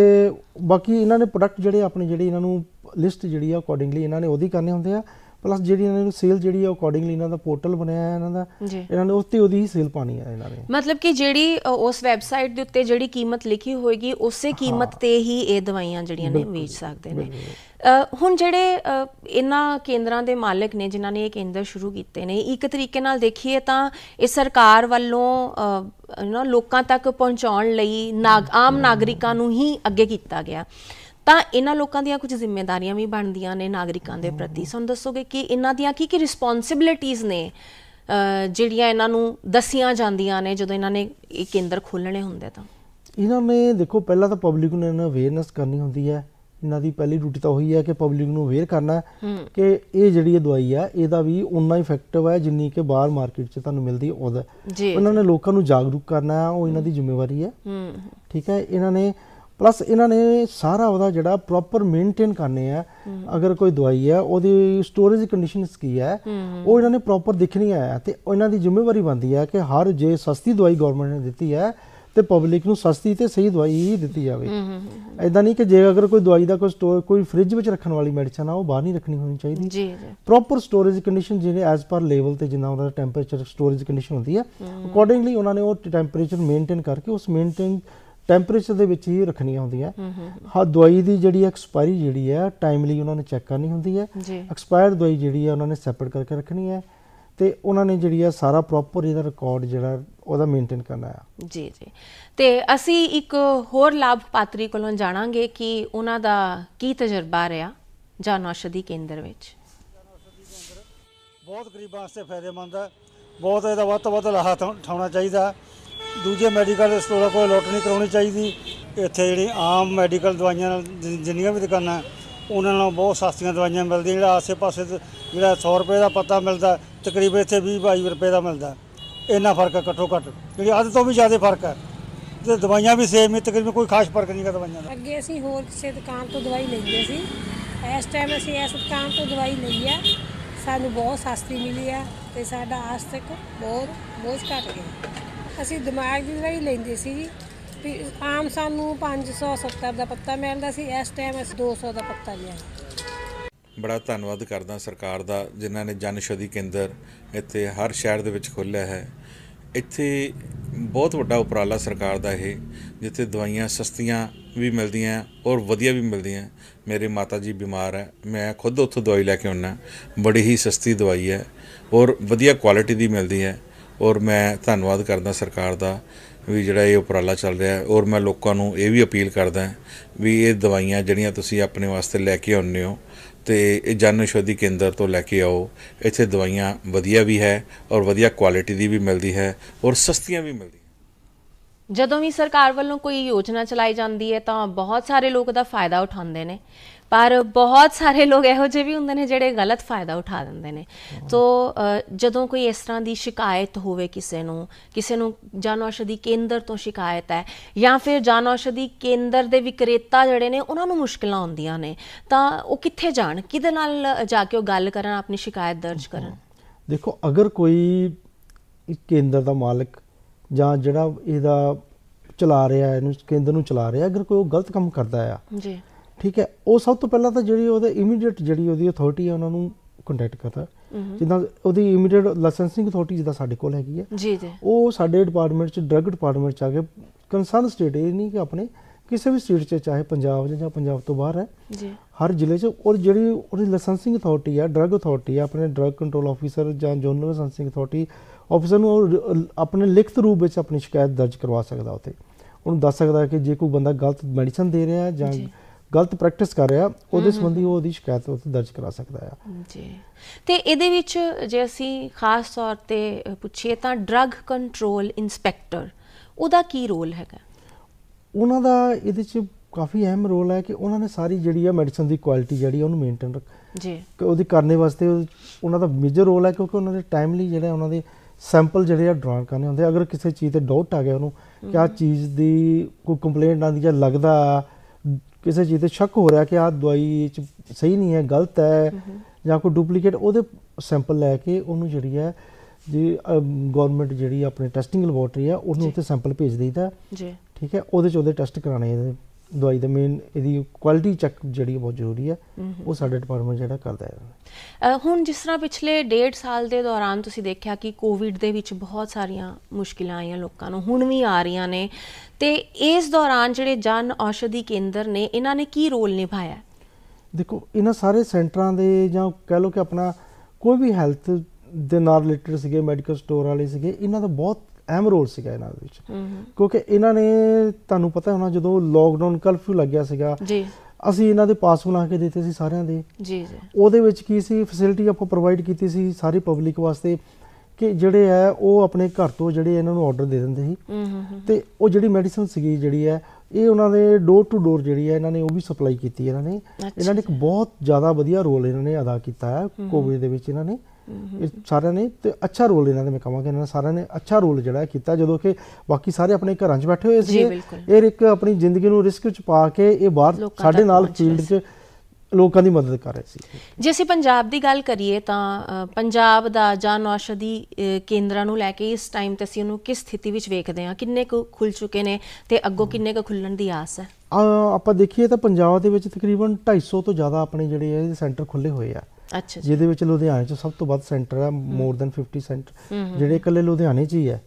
ਬਾਕੀ ਇਹਨਾਂ ਨੇ ਪ੍ਰੋਡਕਟ ਜਿਹੜੇ ਆਪਣੇ ਜਿਹੜੇ ਇਹਨਾਂ ਨੂੰ ਲਿਸਟ ਜਿਹੜੀ ਆ ਅਕੋਰਡਿੰਗਲੀ ਇਹਨਾਂ ਨੇ ਉਹਦੀ ਕਰਨੇ ਹੁੰਦੇ ਆ ਪਲੱਸ ਜਿਹੜੀ ਇਹਨਾਂ ਨੂੰ ਸੇਲ ਜਿਹੜੀ ਹੈ ਅਕੋਰਡਿੰਗਲੀ ਇਹਨਾਂ ਦਾ ਪੋਰਟਲ ਬਣਿਆ ਹੈ ਇਹਨਾਂ ਦਾ ਇਹਨਾਂ ਨੇ ਉਸ ਤੇ ਉਹਦੀ ਹੀ ਸੇਲ ਪਾਣੀ ਹੈ ਇਹਨਾਂ ਨੇ ਮਤਲਬ ਕਿ ਜਿਹੜੀ ਉਸ ਵੈਬਸਾਈਟ ਦੇ ਉੱਤੇ ਜਿਹੜੀ ਕੀਮਤ ਲਿਖੀ ਹੋਏਗੀ ਉਸੇ ਕੀਮਤ ਤੇ ਹੀ ਇਹ ਦਵਾਈਆਂ ਜਿਹੜੀਆਂ ਨੇ ਵੇਚ ਸਕਦੇ ਨੇ ਹੁਣ ਜਿਹੜੇ ਇਹਨਾਂ ਕੇਂਦਰਾਂ ਦੇ ਮਾਲਕ ਨੇ ਜਿਨ੍ਹਾਂ ਨੇ ਇਹ ਕੇਂਦਰ ਸ਼ੁਰੂ ਕੀਤੇ ਨੇ ਇੱਕ ਤਰੀਕੇ ਨਾਲ ਦੇਖੀਏ ਤਾਂ ਇਹ ਸਰਕਾਰ ਵੱਲੋਂ ਯੂ نو ਲੋਕਾਂ ਤੱਕ ਪਹੁੰਚਾਉਣ ਲਈ ਆਮ ਨਾਗਰਿਕਾਂ ਨੂੰ ਹੀ ਅੱਗੇ ਕੀਤਾ ਗਿਆ ਤਾਂ ਇਹਨਾਂ ਲੋਕਾਂ ਦੀਆਂ ਕੁਝ ਜ਼ਿੰਮੇਵਾਰੀਆਂ ਵੀ ਬਣਦੀਆਂ ਨੇ ਨਾਗਰਿਕਾਂ ਦੇ ਪ੍ਰਤੀ ਸੋਨ ਦੱਸੋਗੇ ਕਿ ਇਹਨਾਂ ਦੀਆਂ ਕੀ ਕੀ ਰਿਸਪੌਂਸਿਬਿਲਿਟੀਆਂ ਨੇ ਜਿਹੜੀਆਂ ਇਹਨਾਂ ਨੂੰ ਦੱਸੀਆਂ ਜਾਂਦੀਆਂ ਨੇ ਜਦੋਂ ਇਹਨਾਂ ਨੇ ਇਹ ਕੇਂਦਰ ਖੋਲਣੇ ਹੁੰਦੇ ਤਾਂ ਇਹਨਾਂ ਨੇ ਦੇਖੋ ਪਹਿਲਾਂ ਤਾਂ ਪਬਲਿਕ ਨੂੰ ਇਹਨਾਂ ਅਵੇਅਰਨੈਸ ਕਰਨੀ ਹੁੰਦੀ ਹੈ ਇਹਨਾਂ ਦੀ ਪਹਿਲੀ ਡਿਊਟੀ ਤਾਂ ਉਹੀ ਹੈ ਕਿ ਪਬਲਿਕ ਨੂੰ ਅਵੇਅਰ ਕਰਨਾ ਕਿ ਇਹ ਜਿਹੜੀ ਇਹ ਦਵਾਈ ਆ ਇਹਦਾ ਵੀ ਉਨਾ ਇਫੈਕਟਿਵ ਹੈ ਜਿੰਨੀ ਕਿ ਬਾਹਰ ਮਾਰਕੀਟ 'ਚ ਤੁਹਾਨੂੰ ਮਿਲਦੀ ਉਹਦਾ ਉਹਨਾਂ ਨੇ ਲੋਕਾਂ ਨੂੰ ਜਾਗਰੂਕ ਕਰਨਾ ਉਹ ਇਹਨਾਂ ਦੀ ਜ਼ਿੰਮੇਵਾਰੀ ਹੈ ਠੀਕ ਹੈ ਇਹਨਾਂ ਨੇ ਪਲੱਸ ਇਹਨਾਂ ਨੇ ਸਾਰਾ ਉਹਦਾ ਜਿਹੜਾ ਪ੍ਰੋਪਰ ਮੇਨਟੇਨ ਕਰਨੇ ਆ ਅਗਰ ਕੋਈ ਦਵਾਈ ਹੈ ਉਹਦੀ ਸਟੋਰੇਜ ਕੰਡੀਸ਼ਨਸ ਕੀ ਹੈ ਉਹ ਇਹਨਾਂ ਨੇ ਪ੍ਰੋਪਰ ਦੇਖਣੀ ਆ ਤੇ ਇਹਨਾਂ ਦੀ ਜ਼ਿੰਮੇਵਾਰੀ ਬਣਦੀ ਹੈ ਕਿ ਹਰ ਜੇ ਸਸਤੀ ਦਵਾਈ ਗਵਰਨਮੈਂਟ ਨੇ ਦਿੱਤੀ ਹੈ ਤੇ ਪਬਲਿਕ ਨੂੰ ਸਸਤੀ ਤੇ ਸਹੀ ਦਵਾਈ ਹੀ ਦਿੱਤੀ ਜਾਵੇ ਐਦਾਂ ਨਹੀਂ ਕਿ ਜੇ ਅਗਰ ਕੋਈ ਦਵਾਈ ਦਾ ਕੋਈ ਸਟੋਰ ਕੋਈ ਫ੍ਰਿਜ ਵਿੱਚ ਰੱਖਣ ਵਾਲੀ ਮੈਡੀਸਨ ਆ ਉਹ ਬਾਹਰ ਨਹੀਂ ਰੱਖਣੀ ਹੋਣੀ ਚਾਹੀਦੀ ਜੀ ਜੀ ਪ੍ਰੋਪਰ ਸਟੋਰੇਜ ਕੰਡੀਸ਼ਨ ਜਿਹਨੇ ਐਸ ਪਰ ਲੈਵਲ ਤੇ ਜਿੰਨਾ ਉਹਦਾ ਟੈਂਪਰੇਚਰ ਸਟੋਰੇਜ ਕੰਡੀਸ਼ਨ ਹੁੰਦੀ ਹੈ ਅਕੋਰਡਿੰਗਲੀ ਉਹਨਾਂ ਨੇ ਉਹ ਟੈਂਪਰੇਚਰ ਮੇਨਟੇਨ ਕਰਕੇ ਉਸ ਮੇਨਟੇਨ ਟੈਂਪਰੇਚਰ ਦੇ ਵਿੱਚ ਹੀ ਰੱਖਣੀਆਂ ਹੁੰਦੀਆਂ ਹਾਂ ਦਵਾਈ ਦੀ ਜਿਹੜੀ ਐਕਸਪਾਇਰੀ ਜਿਹੜੀ ਹੈ ਟਾਈਮਲੀ ਉਹਨਾਂ ਨੇ ਚੈੱਕ ਕਰਨੀ ਹੁੰਦੀ ਹੈ ਐਕਸਪਾਇਰ ਦਵਾਈ ਜਿਹੜੀ ਹੈ ਉਹਨਾਂ ਨੇ ਸੈਪਰੇਟ ਕਰਕੇ ਰੱਖਣੀ ਹੈ ਤੇ ਉਹਨਾਂ ਨੇ ਜਿਹੜੀ ਆ ਸਾਰਾ ਪ੍ਰੋਪਰ ਇਹਦਾ ਰਿਕਾਰਡ ਜਿਹੜਾ ਉਹਦਾ ਮੇਨਟੇਨ ਕਰਨਾ ਹੈ ਜੀ ਜੀ ਤੇ ਅਸੀਂ ਇੱਕ ਹੋਰ ਲਾਭਪਾਤਰੀ ਕੋਲੋਂ ਜਾਣਾਂਗੇ ਕਿ ਉਹਨਾਂ ਦਾ ਕੀ ਤਜਰਬਾ ਰਿਹਾ ਜਨ ਔਸ਼ਧੀ ਕੇਂਦਰ ਵਿੱਚ ਬਹੁਤ ਗਰੀਬਾਂ ਵਾਸਤੇ ਫਾਇਦੇਮੰਦ ਹੈ ਬਹੁਤ ਇਹਦਾ ਵੱਧ ਤੋਂ ਵੱਧ ਲਾਹਾ ਉਠਾਉਣਾ ਚਾਹੀਦਾ ਦੂਜੇ ਮੈਡੀਕਲ ਸਟੋਰਾਂ ਕੋਲ ਲੋਟ ਨਹੀਂ ਕਰਾਉਣੀ ਚਾਹੀਦੀ ਇੱਥੇ ਜਿਹੜੀ ਆਮ ਮੈਡੀਕਲ ਦਵਾਈਆਂ ਜਿੰਨੀਆਂ ਵੀ ਦੁਕਾਨਾਂ ਉਹਨਾਂ ਨਾਲ ਬਹੁਤ ਸਸਤੀਆਂ ਦਵਾਈਆਂ ਮਿਲਦੀਆਂ ਜਿਹੜਾ ਆਸੇ-ਪਾਸੇ ਜਿਹੜਾ 100 ਰੁਪਏ ਦਾ ਪੱਤਾ ਮਿਲਦਾ ਤਕਰੀਬਨ ਇੱਥੇ 20-22 ਰੁਪਏ ਦਾ ਮਿਲਦਾ ਇੰਨਾ ਫਰਕ ਘੱਟੋ ਘੱਟ ਜਿਹੜੀ ਅੱਧ ਤੋਂ ਵੀ ਜ਼ਿਆਦਾ ਫਰਕ ਹੈ ਤੇ ਦਵਾਈਆਂ ਵੀ ਸੇਮ ਹੀ ਤਕਰੀਬਨ ਕੋਈ ਖਾਸ ਫਰਕ ਨਹੀਂ ਹੈ ਦਵਾਈਆਂ ਦਾ ਅੱਗੇ ਅਸੀਂ ਹੋਰ ਕਿਸੇ ਦੁਕਾਨ ਤੋਂ ਦਵਾਈ ਲਈਏ ਸੀ ਇਸ ਟਾਈਮ ਅਸੀਂ ਇਸ ਦੁਕਾਨ ਤੋਂ ਦਵਾਈ ਲਈ ਹੈ ਸਾਨੂੰ ਬਹੁਤ ਸਸਤੀ ਮਿਲੀ ਆ ਤੇ ਸਾਡਾ ਆਸਤਕ ਬਹੁਤ ਬੋਝ ਘਟ ਗਿਆ ਅਸੀਂ ਦਿਮਾਗ ਦੀ ਲਈ ਲੈਂਦੇ ਸੀ ਜੀ ਵੀ ਆਮ ਸਾਨੂੰ 570 ਦਾ ਪੱਤਾ ਮਿਲਦਾ ਸੀ ਇਸ ਟਾਈਮ ਅਸੀਂ 200 ਦਾ ਪੱਤਾ ਲਿਆ ਬੜਾ ਧੰਨਵਾਦ ਕਰਦਾ ਸਰਕਾਰ ਦਾ ਜਿਨ੍ਹਾਂ ਨੇ ਜਨਸ਼ਦੀ ਕੇਂਦਰ ਇੱਥੇ ਹਰ ਸ਼ਹਿਰ ਦੇ ਵਿੱਚ ਖੋਲ੍ਹਿਆ ਹੈ ਇੱਥੇ ਬਹੁਤ ਵੱਡਾ ਉਪਰਾਲਾ ਸਰਕਾਰ ਦਾ ਇਹ ਜਿੱਥੇ ਦਵਾਈਆਂ ਸਸਤੀਆਂ ਵੀ ਮਿਲਦੀਆਂ ਔਰ ਵਧੀਆ ਵੀ ਮਿਲਦੀਆਂ ਮੇਰੇ ਮਾਤਾ ਜੀ ਬਿਮਾਰ ਹੈ ਮੈਂ ਖੁਦ ਉੱਥੋਂ ਦਵਾਈ ਲੈ ਕੇ ਆਉਣਾ ਬੜੀ ਹੀ ਸਸਤੀ ਦਵਾਈ ਹੈ ਔਰ ਵਧੀਆ ਕੁਆਲਿਟੀ ਦੀ ਮਿਲਦੀ ਹੈ ਔਰ ਮੈਂ ਧੰਨਵਾਦ ਕਰਦਾ ਸਰਕਾਰ ਦਾ ਵੀ ਜਿਹੜਾ ਇਹ ਉਪਰਾਲਾ ਚੱਲ ਰਿਹਾ ਔਰ ਮੈਂ ਲੋਕਾਂ ਨੂੰ ਇਹ ਵੀ ਅਪੀਲ ਕਰਦਾ ਵੀ ਇਹ ਦਵਾਈਆਂ ਜਿਹੜੀਆਂ ਤੁਸੀਂ ਆਪਣੇ ਵਾਸਤੇ ਲੈ ਕੇ ਆਉਂਦੇ ਹੋ ਤੇ ਇਹ ਜਨ ਔਸ਼ਧੀ ਕੇਂਦਰ ਤੋਂ ਲੈ ਕੇ ਆਓ ਇੱਥੇ ਦਵਾਈਆਂ ਵਧੀਆ ਵੀ ਹੈ ਔਰ ਵਧੀਆ ਕੁਆਲਿਟੀ ਦੀ ਵੀ ਮਿਲਦੀ ਹੈ ਔਰ ਸਸਤੀਆਂ ਵੀ ਮਿਲਦੀ ਜਦੋਂ ਵੀ ਸਰਕਾਰ ਵੱਲੋਂ ਕੋਈ ਯੋਜਨਾ ਚਲਾਈ ਜਾਂਦੀ ਹੈ ਤਾਂ ਬਹੁਤ ਸਾਰੇ ਲੋਕ ਦਾ ਫਾਇਦਾ ਉਠਾਉਂਦੇ ਨੇ ਪਰ ਬਹੁਤ ਸਾਰੇ ਲੋਕ ਇਹੋ ਜਿਹੇ ਵੀ ਹੁੰਦੇ ਨੇ ਜਿਹੜੇ ਗਲਤ ਫਾਇਦਾ ਉਠਾ ਦਿੰਦੇ ਨੇ ਸੋ ਜਦੋਂ ਕੋਈ ਇਸ ਤਰ੍ਹਾਂ ਦੀ ਸ਼ਿਕਾਇਤ ਹੋਵੇ ਕਿਸੇ ਨੂੰ ਕਿਸੇ ਨੂੰ ਜਨ ਔਸ਼ਧੀ ਕੇਂਦਰ ਤੋਂ ਸ਼ਿਕਾਇਤ ਹੈ ਜਾਂ ਫਿਰ ਜਨ ਔਸ਼ਧੀ ਕੇਂਦਰ ਦੇ ਵਿਕਰੇਤਾ ਜਿਹੜੇ ਨੇ ਉਹਨਾਂ ਨੂੰ ਮੁਸ਼ਕਲਾਂ ਆਉਂਦੀਆਂ ਨੇ ਤਾਂ ਉਹ ਕਿੱਥੇ ਜਾਣ ਕਿਹਦੇ ਨਾਲ ਜਾ ਕੇ ਉਹ ਗੱਲ ਕਰਨ ਆਪਣੀ ਸ਼ਿਕਾਇਤ ਦਰਜ ਕਰਨ ਦੇਖੋ ਅਗਰ ਕੋਈ ਕੇਂਦਰ ਦਾ ਮਾਲਕ ਜਾਂ ਜਿਹੜਾ ਇਹਦਾ ਚਲਾ ਰਿਹਾ ਹੈ ਇਹਨੂੰ ਕੇਂਦਰ ਨੂੰ ਚਲਾ ਰਿਹਾ ਅਗਰ ਕੋਈ ਉਹ ਗਲਤ ਕੰਮ ਕਰਦਾ ਆ ਜੀ ਠੀਕ ਹੈ ਉਹ ਸਭ ਤੋਂ ਪਹਿਲਾਂ ਤਾਂ ਜਿਹੜੀ ਉਹਦੇ ਇਮੀਡੀਏਟ ਜਿਹੜੀ ਉਹਦੀ ਅਥਾਰਟੀ ਹੈ ਉਹਨਾਂ ਨੂੰ ਕੰਟੈਕਟ ਕਰਦਾ ਜਿੱਦਾਂ ਉਹਦੀ ਇਮੀਡੀਏਟ ਲਾਇਸੈਂਸਿੰਗ ਅਥਾਰਟੀ ਜਿੱਦਾਂ ਸਾਡੇ ਕੋਲ ਹੈਗੀ ਹੈ ਜੀ ਜੀ ਉਹ ਸਾਡੇ ਡਿਪਾਰਟਮੈਂਟ ਚ ਡਰੱਗ ਡਿਪਾਰਟਮੈਂਟ ਚ ਆ ਕੇ ਕੰਸਰਨ ਸਟੇਟ ਇਹ ਨਹੀਂ ਕਿ ਆਪਣੇ ਕਿਸੇ ਵੀ ਸਟੇਟ 'ਚ ਚਾਹੇ ਪੰਜਾਬ ਜਾਂ ਪੰਜਾਬ ਤੋਂ ਬਾਹਰ ਹੈ ਜੀ ਹਰ ਜ਼ਿਲ੍ਹੇ 'ਚ ਔਰ ਜਿਹੜੀ ਉਹਦੀ ਲਾਇਸੈਂਸਿੰਗ ਅਥਾਰਟੀ ਹੈ ਡਰੱਗ ਅਥਾਰਟੀ ਹੈ ਆਪਣੇ ਡਰੱਗ ਕੰਟਰੋਲ ਆਫੀਸਰ ਜਾਂ ਜ਼ੋਨਲ ਲਾਇਸੈਂਸਿੰਗ ਅਥਾਰਟੀ ਆਫੀਸਰ ਨੂੰ ਆਪਣੇ ਲਿਖਤ ਰੂਪ ਵਿੱਚ ਆਪਣੀ ਸ਼ਿਕਾਇਤ ਦਰਜ ਕਰਵਾ ਸਕਦਾ ਉਥੇ ਉਹਨੂੰ ਦੱਸ ਸਕਦਾ ਕਿ ਜੇ ਕੋਈ ਬੰਦਾ ਗਲਤ ਮੈਡੀਸਨ ਦੇ ਰਿਹਾ ਜਾਂ ਗਲਤ ਪ੍ਰੈਕਟਿਸ ਕਰ ਰਿਹਾ ਉਹਦੇ ਸੰਬੰਧੀ ਉਹਦੀ ਸ਼ਿਕਾਇਤ ਉੱਥੇ ਦਰਜ ਕਰਾ ਸਕਦਾ ਆ ਜੀ ਤੇ ਇਹਦੇ ਵਿੱਚ ਜੇ ਅਸੀਂ ਖਾਸ ਤੌਰ ਤੇ ਪੁੱਛੀਏ ਤਾਂ ਡਰੱਗ ਕੰਟਰੋਲ ਇਨਸਪੈਕਟਰ ਉਹਦਾ ਕੀ ਰੋਲ ਹੈਗਾ ਉਹਨਾਂ ਦਾ ਇਹਦੇ ਵਿੱਚ ਕਾਫੀ ਅਹਿਮ ਰੋਲ ਹੈ ਕਿ ਉਹਨਾਂ ਨੇ ਸਾਰੀ ਜਿਹੜੀ ਆ ਮੈਡੀਸਨ ਦੀ ਕੁਆਲਿਟੀ ਜਿਹੜੀ ਉਹਨੂੰ ਮੇਨਟੇਨ ਰੱਖ ਜੀ ਉਹਦੀ ਕਰਨੇ ਵਾਸਤੇ ਉਹਨਾਂ ਦਾ ਮੇਜਰ ਰੋਲ ਹੈ ਕਿਉਂਕਿ ਉਹਨਾਂ ਦੇ ਟਾਈਮਲੀ ਜਿਹੜਾ ਉਹਨਾਂ ਦੇ ਸੈਂਪਲ ਜਿਹੜੇ ਆ ਡਰਾਅ ਕਰਨੇ ਹੁੰਦੇ ਅਗਰ ਕਿਸੇ ਚੀਜ਼ ਤੇ ਡਾਊਟ ਆ ਗਿਆ ਉਹਨੂੰ ਕਿ ਆ ਚੀਜ਼ ਦੀ ਕੋਈ ਕੰਪਲੇਂਟ ਆਂਦੀ ਜਾਂ ਲੱਗਦਾ ਕਿਸੇ ਚੀਜ਼ ਤੇ ਸ਼ੱਕ ਹੋ ਰਿਹਾ ਕਿ ਆਹ ਦਵਾਈ ਚ ਸਹੀ ਨਹੀਂ ਹੈ ਗਲਤ ਹੈ ਜਾਂ ਕੋਈ ਡੁਪਲੀਕੇਟ ਉਹਦੇ ਸੈਂਪਲ ਲੈ ਕੇ ਉਹਨੂੰ ਜਿਹੜੀ ਹੈ ਜੀ ਗਵਰਨਮੈਂਟ ਜਿਹੜੀ ਆਪਣੇ ਟੈਸਟਿੰਗ ਲੈਬੋਰਟਰੀ ਆ ਉਹਨੂੰ ਉੱਥੇ ਸੈਂਪਲ ਭੇਜ ਦਈਦਾ ਜੀ ਠੀਕ ਹੈ ਉਹਦੇ ਚ ਉਹਦੇ ਟੈਸਟ ਕਰਾਣੇ ਦਵਾਈ ਦਾ ਮੇਨ ਇਹਦੀ ਕੁਆਲਿਟੀ ਚੈੱਕ ਜਿਹੜੀ ਬਹੁਤ ਜ਼ਰੂਰੀ ਆ ਉਹ ਸਾਡੇ ਡਿਪਾਰਟਮੈਂਟ ਜਿਹੜਾ ਕਰਦਾ ਹੈ ਹੁਣ ਜਿਸ ਤਰ੍ਹਾਂ ਪਿਛਲੇ 1.5 ਸਾਲ ਦੇ ਦੌਰਾਨ ਤੁਸੀਂ ਦੇਖਿਆ ਕਿ ਕੋਵਿਡ ਦੇ ਵਿੱਚ ਬਹੁਤ ਸਾਰੀਆਂ ਮੁਸ਼ਕਿਲਾਂ ਆਈਆਂ ਲੋਕਾਂ ਨੂੰ ਹੁਣ ਵੀ ਆ ਰਹੀਆਂ ਨੇ ਤੇ ਇਸ ਦੌਰਾਨ ਜਿਹੜੇ ਜਨ ਔਸ਼ਧੀ ਕੇਂਦਰ ਨੇ ਇਹਨਾਂ ਨੇ ਕੀ ਰੋਲ ਨਿਭਾਇਆ ਦੇਖੋ ਇਹਨਾਂ ਸਾਰੇ ਸੈਂਟਰਾਂ ਦੇ ਜਾਂ ਕਹਿ ਲਓ ਕਿ ਆਪਣਾ ਕੋਈ ਵੀ ਹੈਲਥ ਦੇ ਨਾਲ ਰਿਲੇਟਡ ਸੀਗੇ ਮੈਡੀਕਲ ਸਟੋਰ ਵਾਲੇ ਸੀਗੇ ਇਹਨਾਂ ਦਾ ਬਹੁਤ ਅਹਿਮ ਰੋਲ ਸੀਗਾ ਇਹਨਾਂ ਦੇ ਵਿੱਚ ਕਿਉਂਕਿ ਇਹਨਾਂ ਨੇ ਤੁਹਾਨੂੰ ਪਤਾ ਹੋਣਾ ਜਦੋਂ ਲੋਕਡਾਊਨ ਕਰਫਿਊ ਲੱਗਿਆ ਸੀਗਾ ਜੀ ਅਸੀਂ ਇਹਨਾਂ ਦੇ ਪਾਸ ਬਣਾ ਕੇ ਦਿੱਤੇ ਸੀ ਸਾਰਿਆਂ ਦੇ ਜੀ ਜੀ ਉਹਦੇ ਵਿੱਚ ਕੀ ਸੀ ਫੈਸਿਲਿਟੀ ਆਪਾਂ ਪ੍ਰੋਵਾਈਡ ਕੀਤੀ ਸੀ ਸਾਰੀ ਪਬਲਿਕ ਵਾਸਤੇ ਕਿ ਜਿਹੜੇ ਹੈ ਉਹ ਆਪਣੇ ਘਰ ਤੋਂ ਜਿਹੜੇ ਇਹਨਾਂ ਨੂੰ ਆਰਡਰ ਦੇ ਦਿੰਦੇ ਸੀ ਤੇ ਉਹ ਜਿਹੜੀ ਮੈਡੀਸਨ ਸੀਗੀ ਜਿਹੜੀ ਹੈ ਇਹ ਉਹਨਾਂ ਦੇ ਡੋਰ ਟੂ ਡੋਰ ਜਿਹੜੀ ਹੈ ਇਹਨਾਂ ਨੇ ਉਹ ਵੀ ਸਪਲਾਈ ਕੀਤੀ ਇਹਨਾਂ ਨੇ ਇਹਨਾਂ ਨੇ ਇੱਕ ਬਹੁਤ ਜ਼ਿਆਦਾ ਵਧੀਆ ਰੋਲ ਇਹਨਾਂ ਨੇ ਅਦਾ ਕੀਤਾ ਹੈ ਕੋਵਿਡ ਦੇ ਵਿੱਚ ਇਹਨਾਂ ਨੇ ਇਹ ਸਾਰਿਆਂ ਨੇ ਤੇ ਅੱਛਾ ਰੋਲ ਇਹਨਾਂ ਦੇ ਮੈਂ ਕਹਾਂਗਾ ਇਹਨਾਂ ਸਾਰਿਆਂ ਨੇ ਅੱਛਾ ਰੋਲ ਜਿਹੜਾ ਕੀਤਾ ਜਦੋਂ ਕਿ ਬਾਕੀ ਸਾਰੇ ਆਪਣੇ ਘਰਾਂ 'ਚ ਬੈਠੇ ਹੋਏ ਸੀ ਇਹ ਇੱਕ ਆਪਣੀ ਜ਼ਿੰਦਗੀ ਨੂੰ ਰਿਸਕ 'ਚ ਪਾ ਕੇ ਇਹ ਬਾਹਰ ਸਾਡੇ ਨਾਲ ਫੀਲਡ 'ਚ ਲੋਕਾਂ ਦੀ ਮਦਦ ਕਰ ਰਹੇ ਸੀ ਜੇ ਅਸੀਂ ਪੰਜਾਬ ਦੀ ਗੱਲ ਕਰੀਏ ਤਾਂ ਪੰਜਾਬ ਦਾ ਜਨ ਔਸ਼ਧੀ ਕੇਂਦਰਾਂ ਨੂੰ ਲੈ ਕੇ ਇਸ ਟਾਈਮ ਤੇ ਅਸੀਂ ਉਹਨੂੰ ਕਿਸ ਸਥਿਤੀ ਵਿੱਚ ਵੇਖਦੇ ਹਾਂ ਕਿੰਨੇ ਕੁ ਖੁੱਲ ਚੁੱਕੇ ਨੇ ਤੇ ਅੱਗੋਂ ਕਿੰਨੇ ਕੁ ਖੁੱਲਣ ਦੀ ਆਸ ਹੈ ਆਪਾਂ ਦੇਖੀਏ ਤਾਂ ਪੰਜਾਬ ਦੇ ਵਿੱਚ ਤਕਰੀਬਨ 250 ਤੋਂ ਜ਼ਿਆਦਾ ਆਪਣੇ ਜਿਹੜੇ ਇਹ ਸੈਂਟਰ ਖੁੱਲੇ ਹੋਏ ਆ ਅੱਛਾ ਜਿਹਦੇ ਵਿੱਚ ਲੁਧਿਆਣੇ 'ਚ ਸਭ ਤੋਂ ਵੱਧ ਸੈਂਟਰ ਹੈ ਮੋਰ ਦਨ 50 ਸੈਂਟਰ ਜਿਹੜੇ ਇਕੱਲੇ ਲੁਧਿਆਣੇ 'ਚ ਹੀ ਹੈ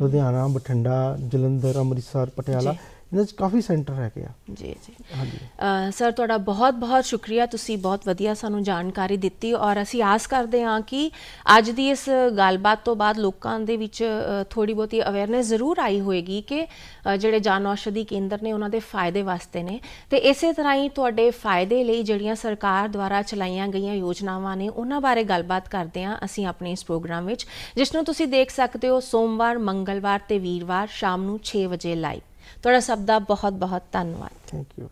ਲੁਧਿਆਣਾ ਬਠਿੰਡਾ ਜਲੰਧਰ ਅੰਮ੍ਰਿਤਸਰ ਪਟਿਆਲਾ ਇਹਨਾਂ 'ਚ ਕਾਫੀ ਸੈਂਟਰ ਹੈ ਗਿਆ ਜੀ ਜੀ ਹਾਂਜੀ ਸਰ ਤੁਹਾਡਾ ਬਹੁਤ ਬਹੁਤ ਸ਼ੁਕਰੀਆ ਤੁਸੀਂ ਬਹੁਤ ਵਧੀਆ ਸਾਨੂੰ ਜਾਣਕਾਰੀ ਦਿੱਤੀ ਔਰ ਅਸੀਂ ਆਸ ਕਰਦੇ ਹਾਂ ਕਿ ਅੱਜ ਦੀ ਇਸ ਗੱਲਬਾਤ ਤੋਂ ਬਾਅਦ ਲੋਕਾਂ ਦੇ ਵਿੱਚ ਥੋੜੀ ਬਹੁਤੀ ਅਵੇਅਰਨੈਸ ਜ਼ਰੂਰ ਆਈ ਹੋਏਗੀ ਕਿ ਜਿਹੜੇ ਜਨ ਔਸ਼ਧੀ ਕੇਂਦਰ ਨੇ ਉਹਨਾਂ ਦੇ ਫਾਇਦੇ ਵਾਸਤੇ ਨੇ ਤੇ ਇਸੇ ਤਰ੍ਹਾਂ ਹੀ ਤੁਹਾਡੇ ਫਾਇਦੇ ਲਈ ਜਿਹੜੀਆਂ ਸਰਕਾਰ ਦੁਆਰਾ ਚਲਾਈਆਂ ਗਈਆਂ ਯੋਜਨਾਵਾਂ ਨੇ ਉਹਨਾਂ ਬਾਰੇ ਗੱਲਬਾਤ ਕਰਦੇ ਹਾਂ ਅਸੀਂ ਆਪਣੇ ਇਸ ਪ੍ਰੋਗਰਾਮ ਵਿੱਚ ਜਿਸ ਨੂੰ ਤੁਸੀਂ ਦੇਖ ਸਕਦੇ ਹੋ ਸੋਮਵਾਰ ਮੰਗਲਵਾਰ ਤੇ ਵੀਰਵਾਰ ਸ਼ਾਮ ਨੂੰ 6 ਵਜੇ ਲਾਈਵ ਤੁਹਾਡਾ ਸਭ ਦਾ ਬਹੁਤ ਬਹੁਤ ਧੰਨਵਾਦ ਥੈਂਕ ਯੂ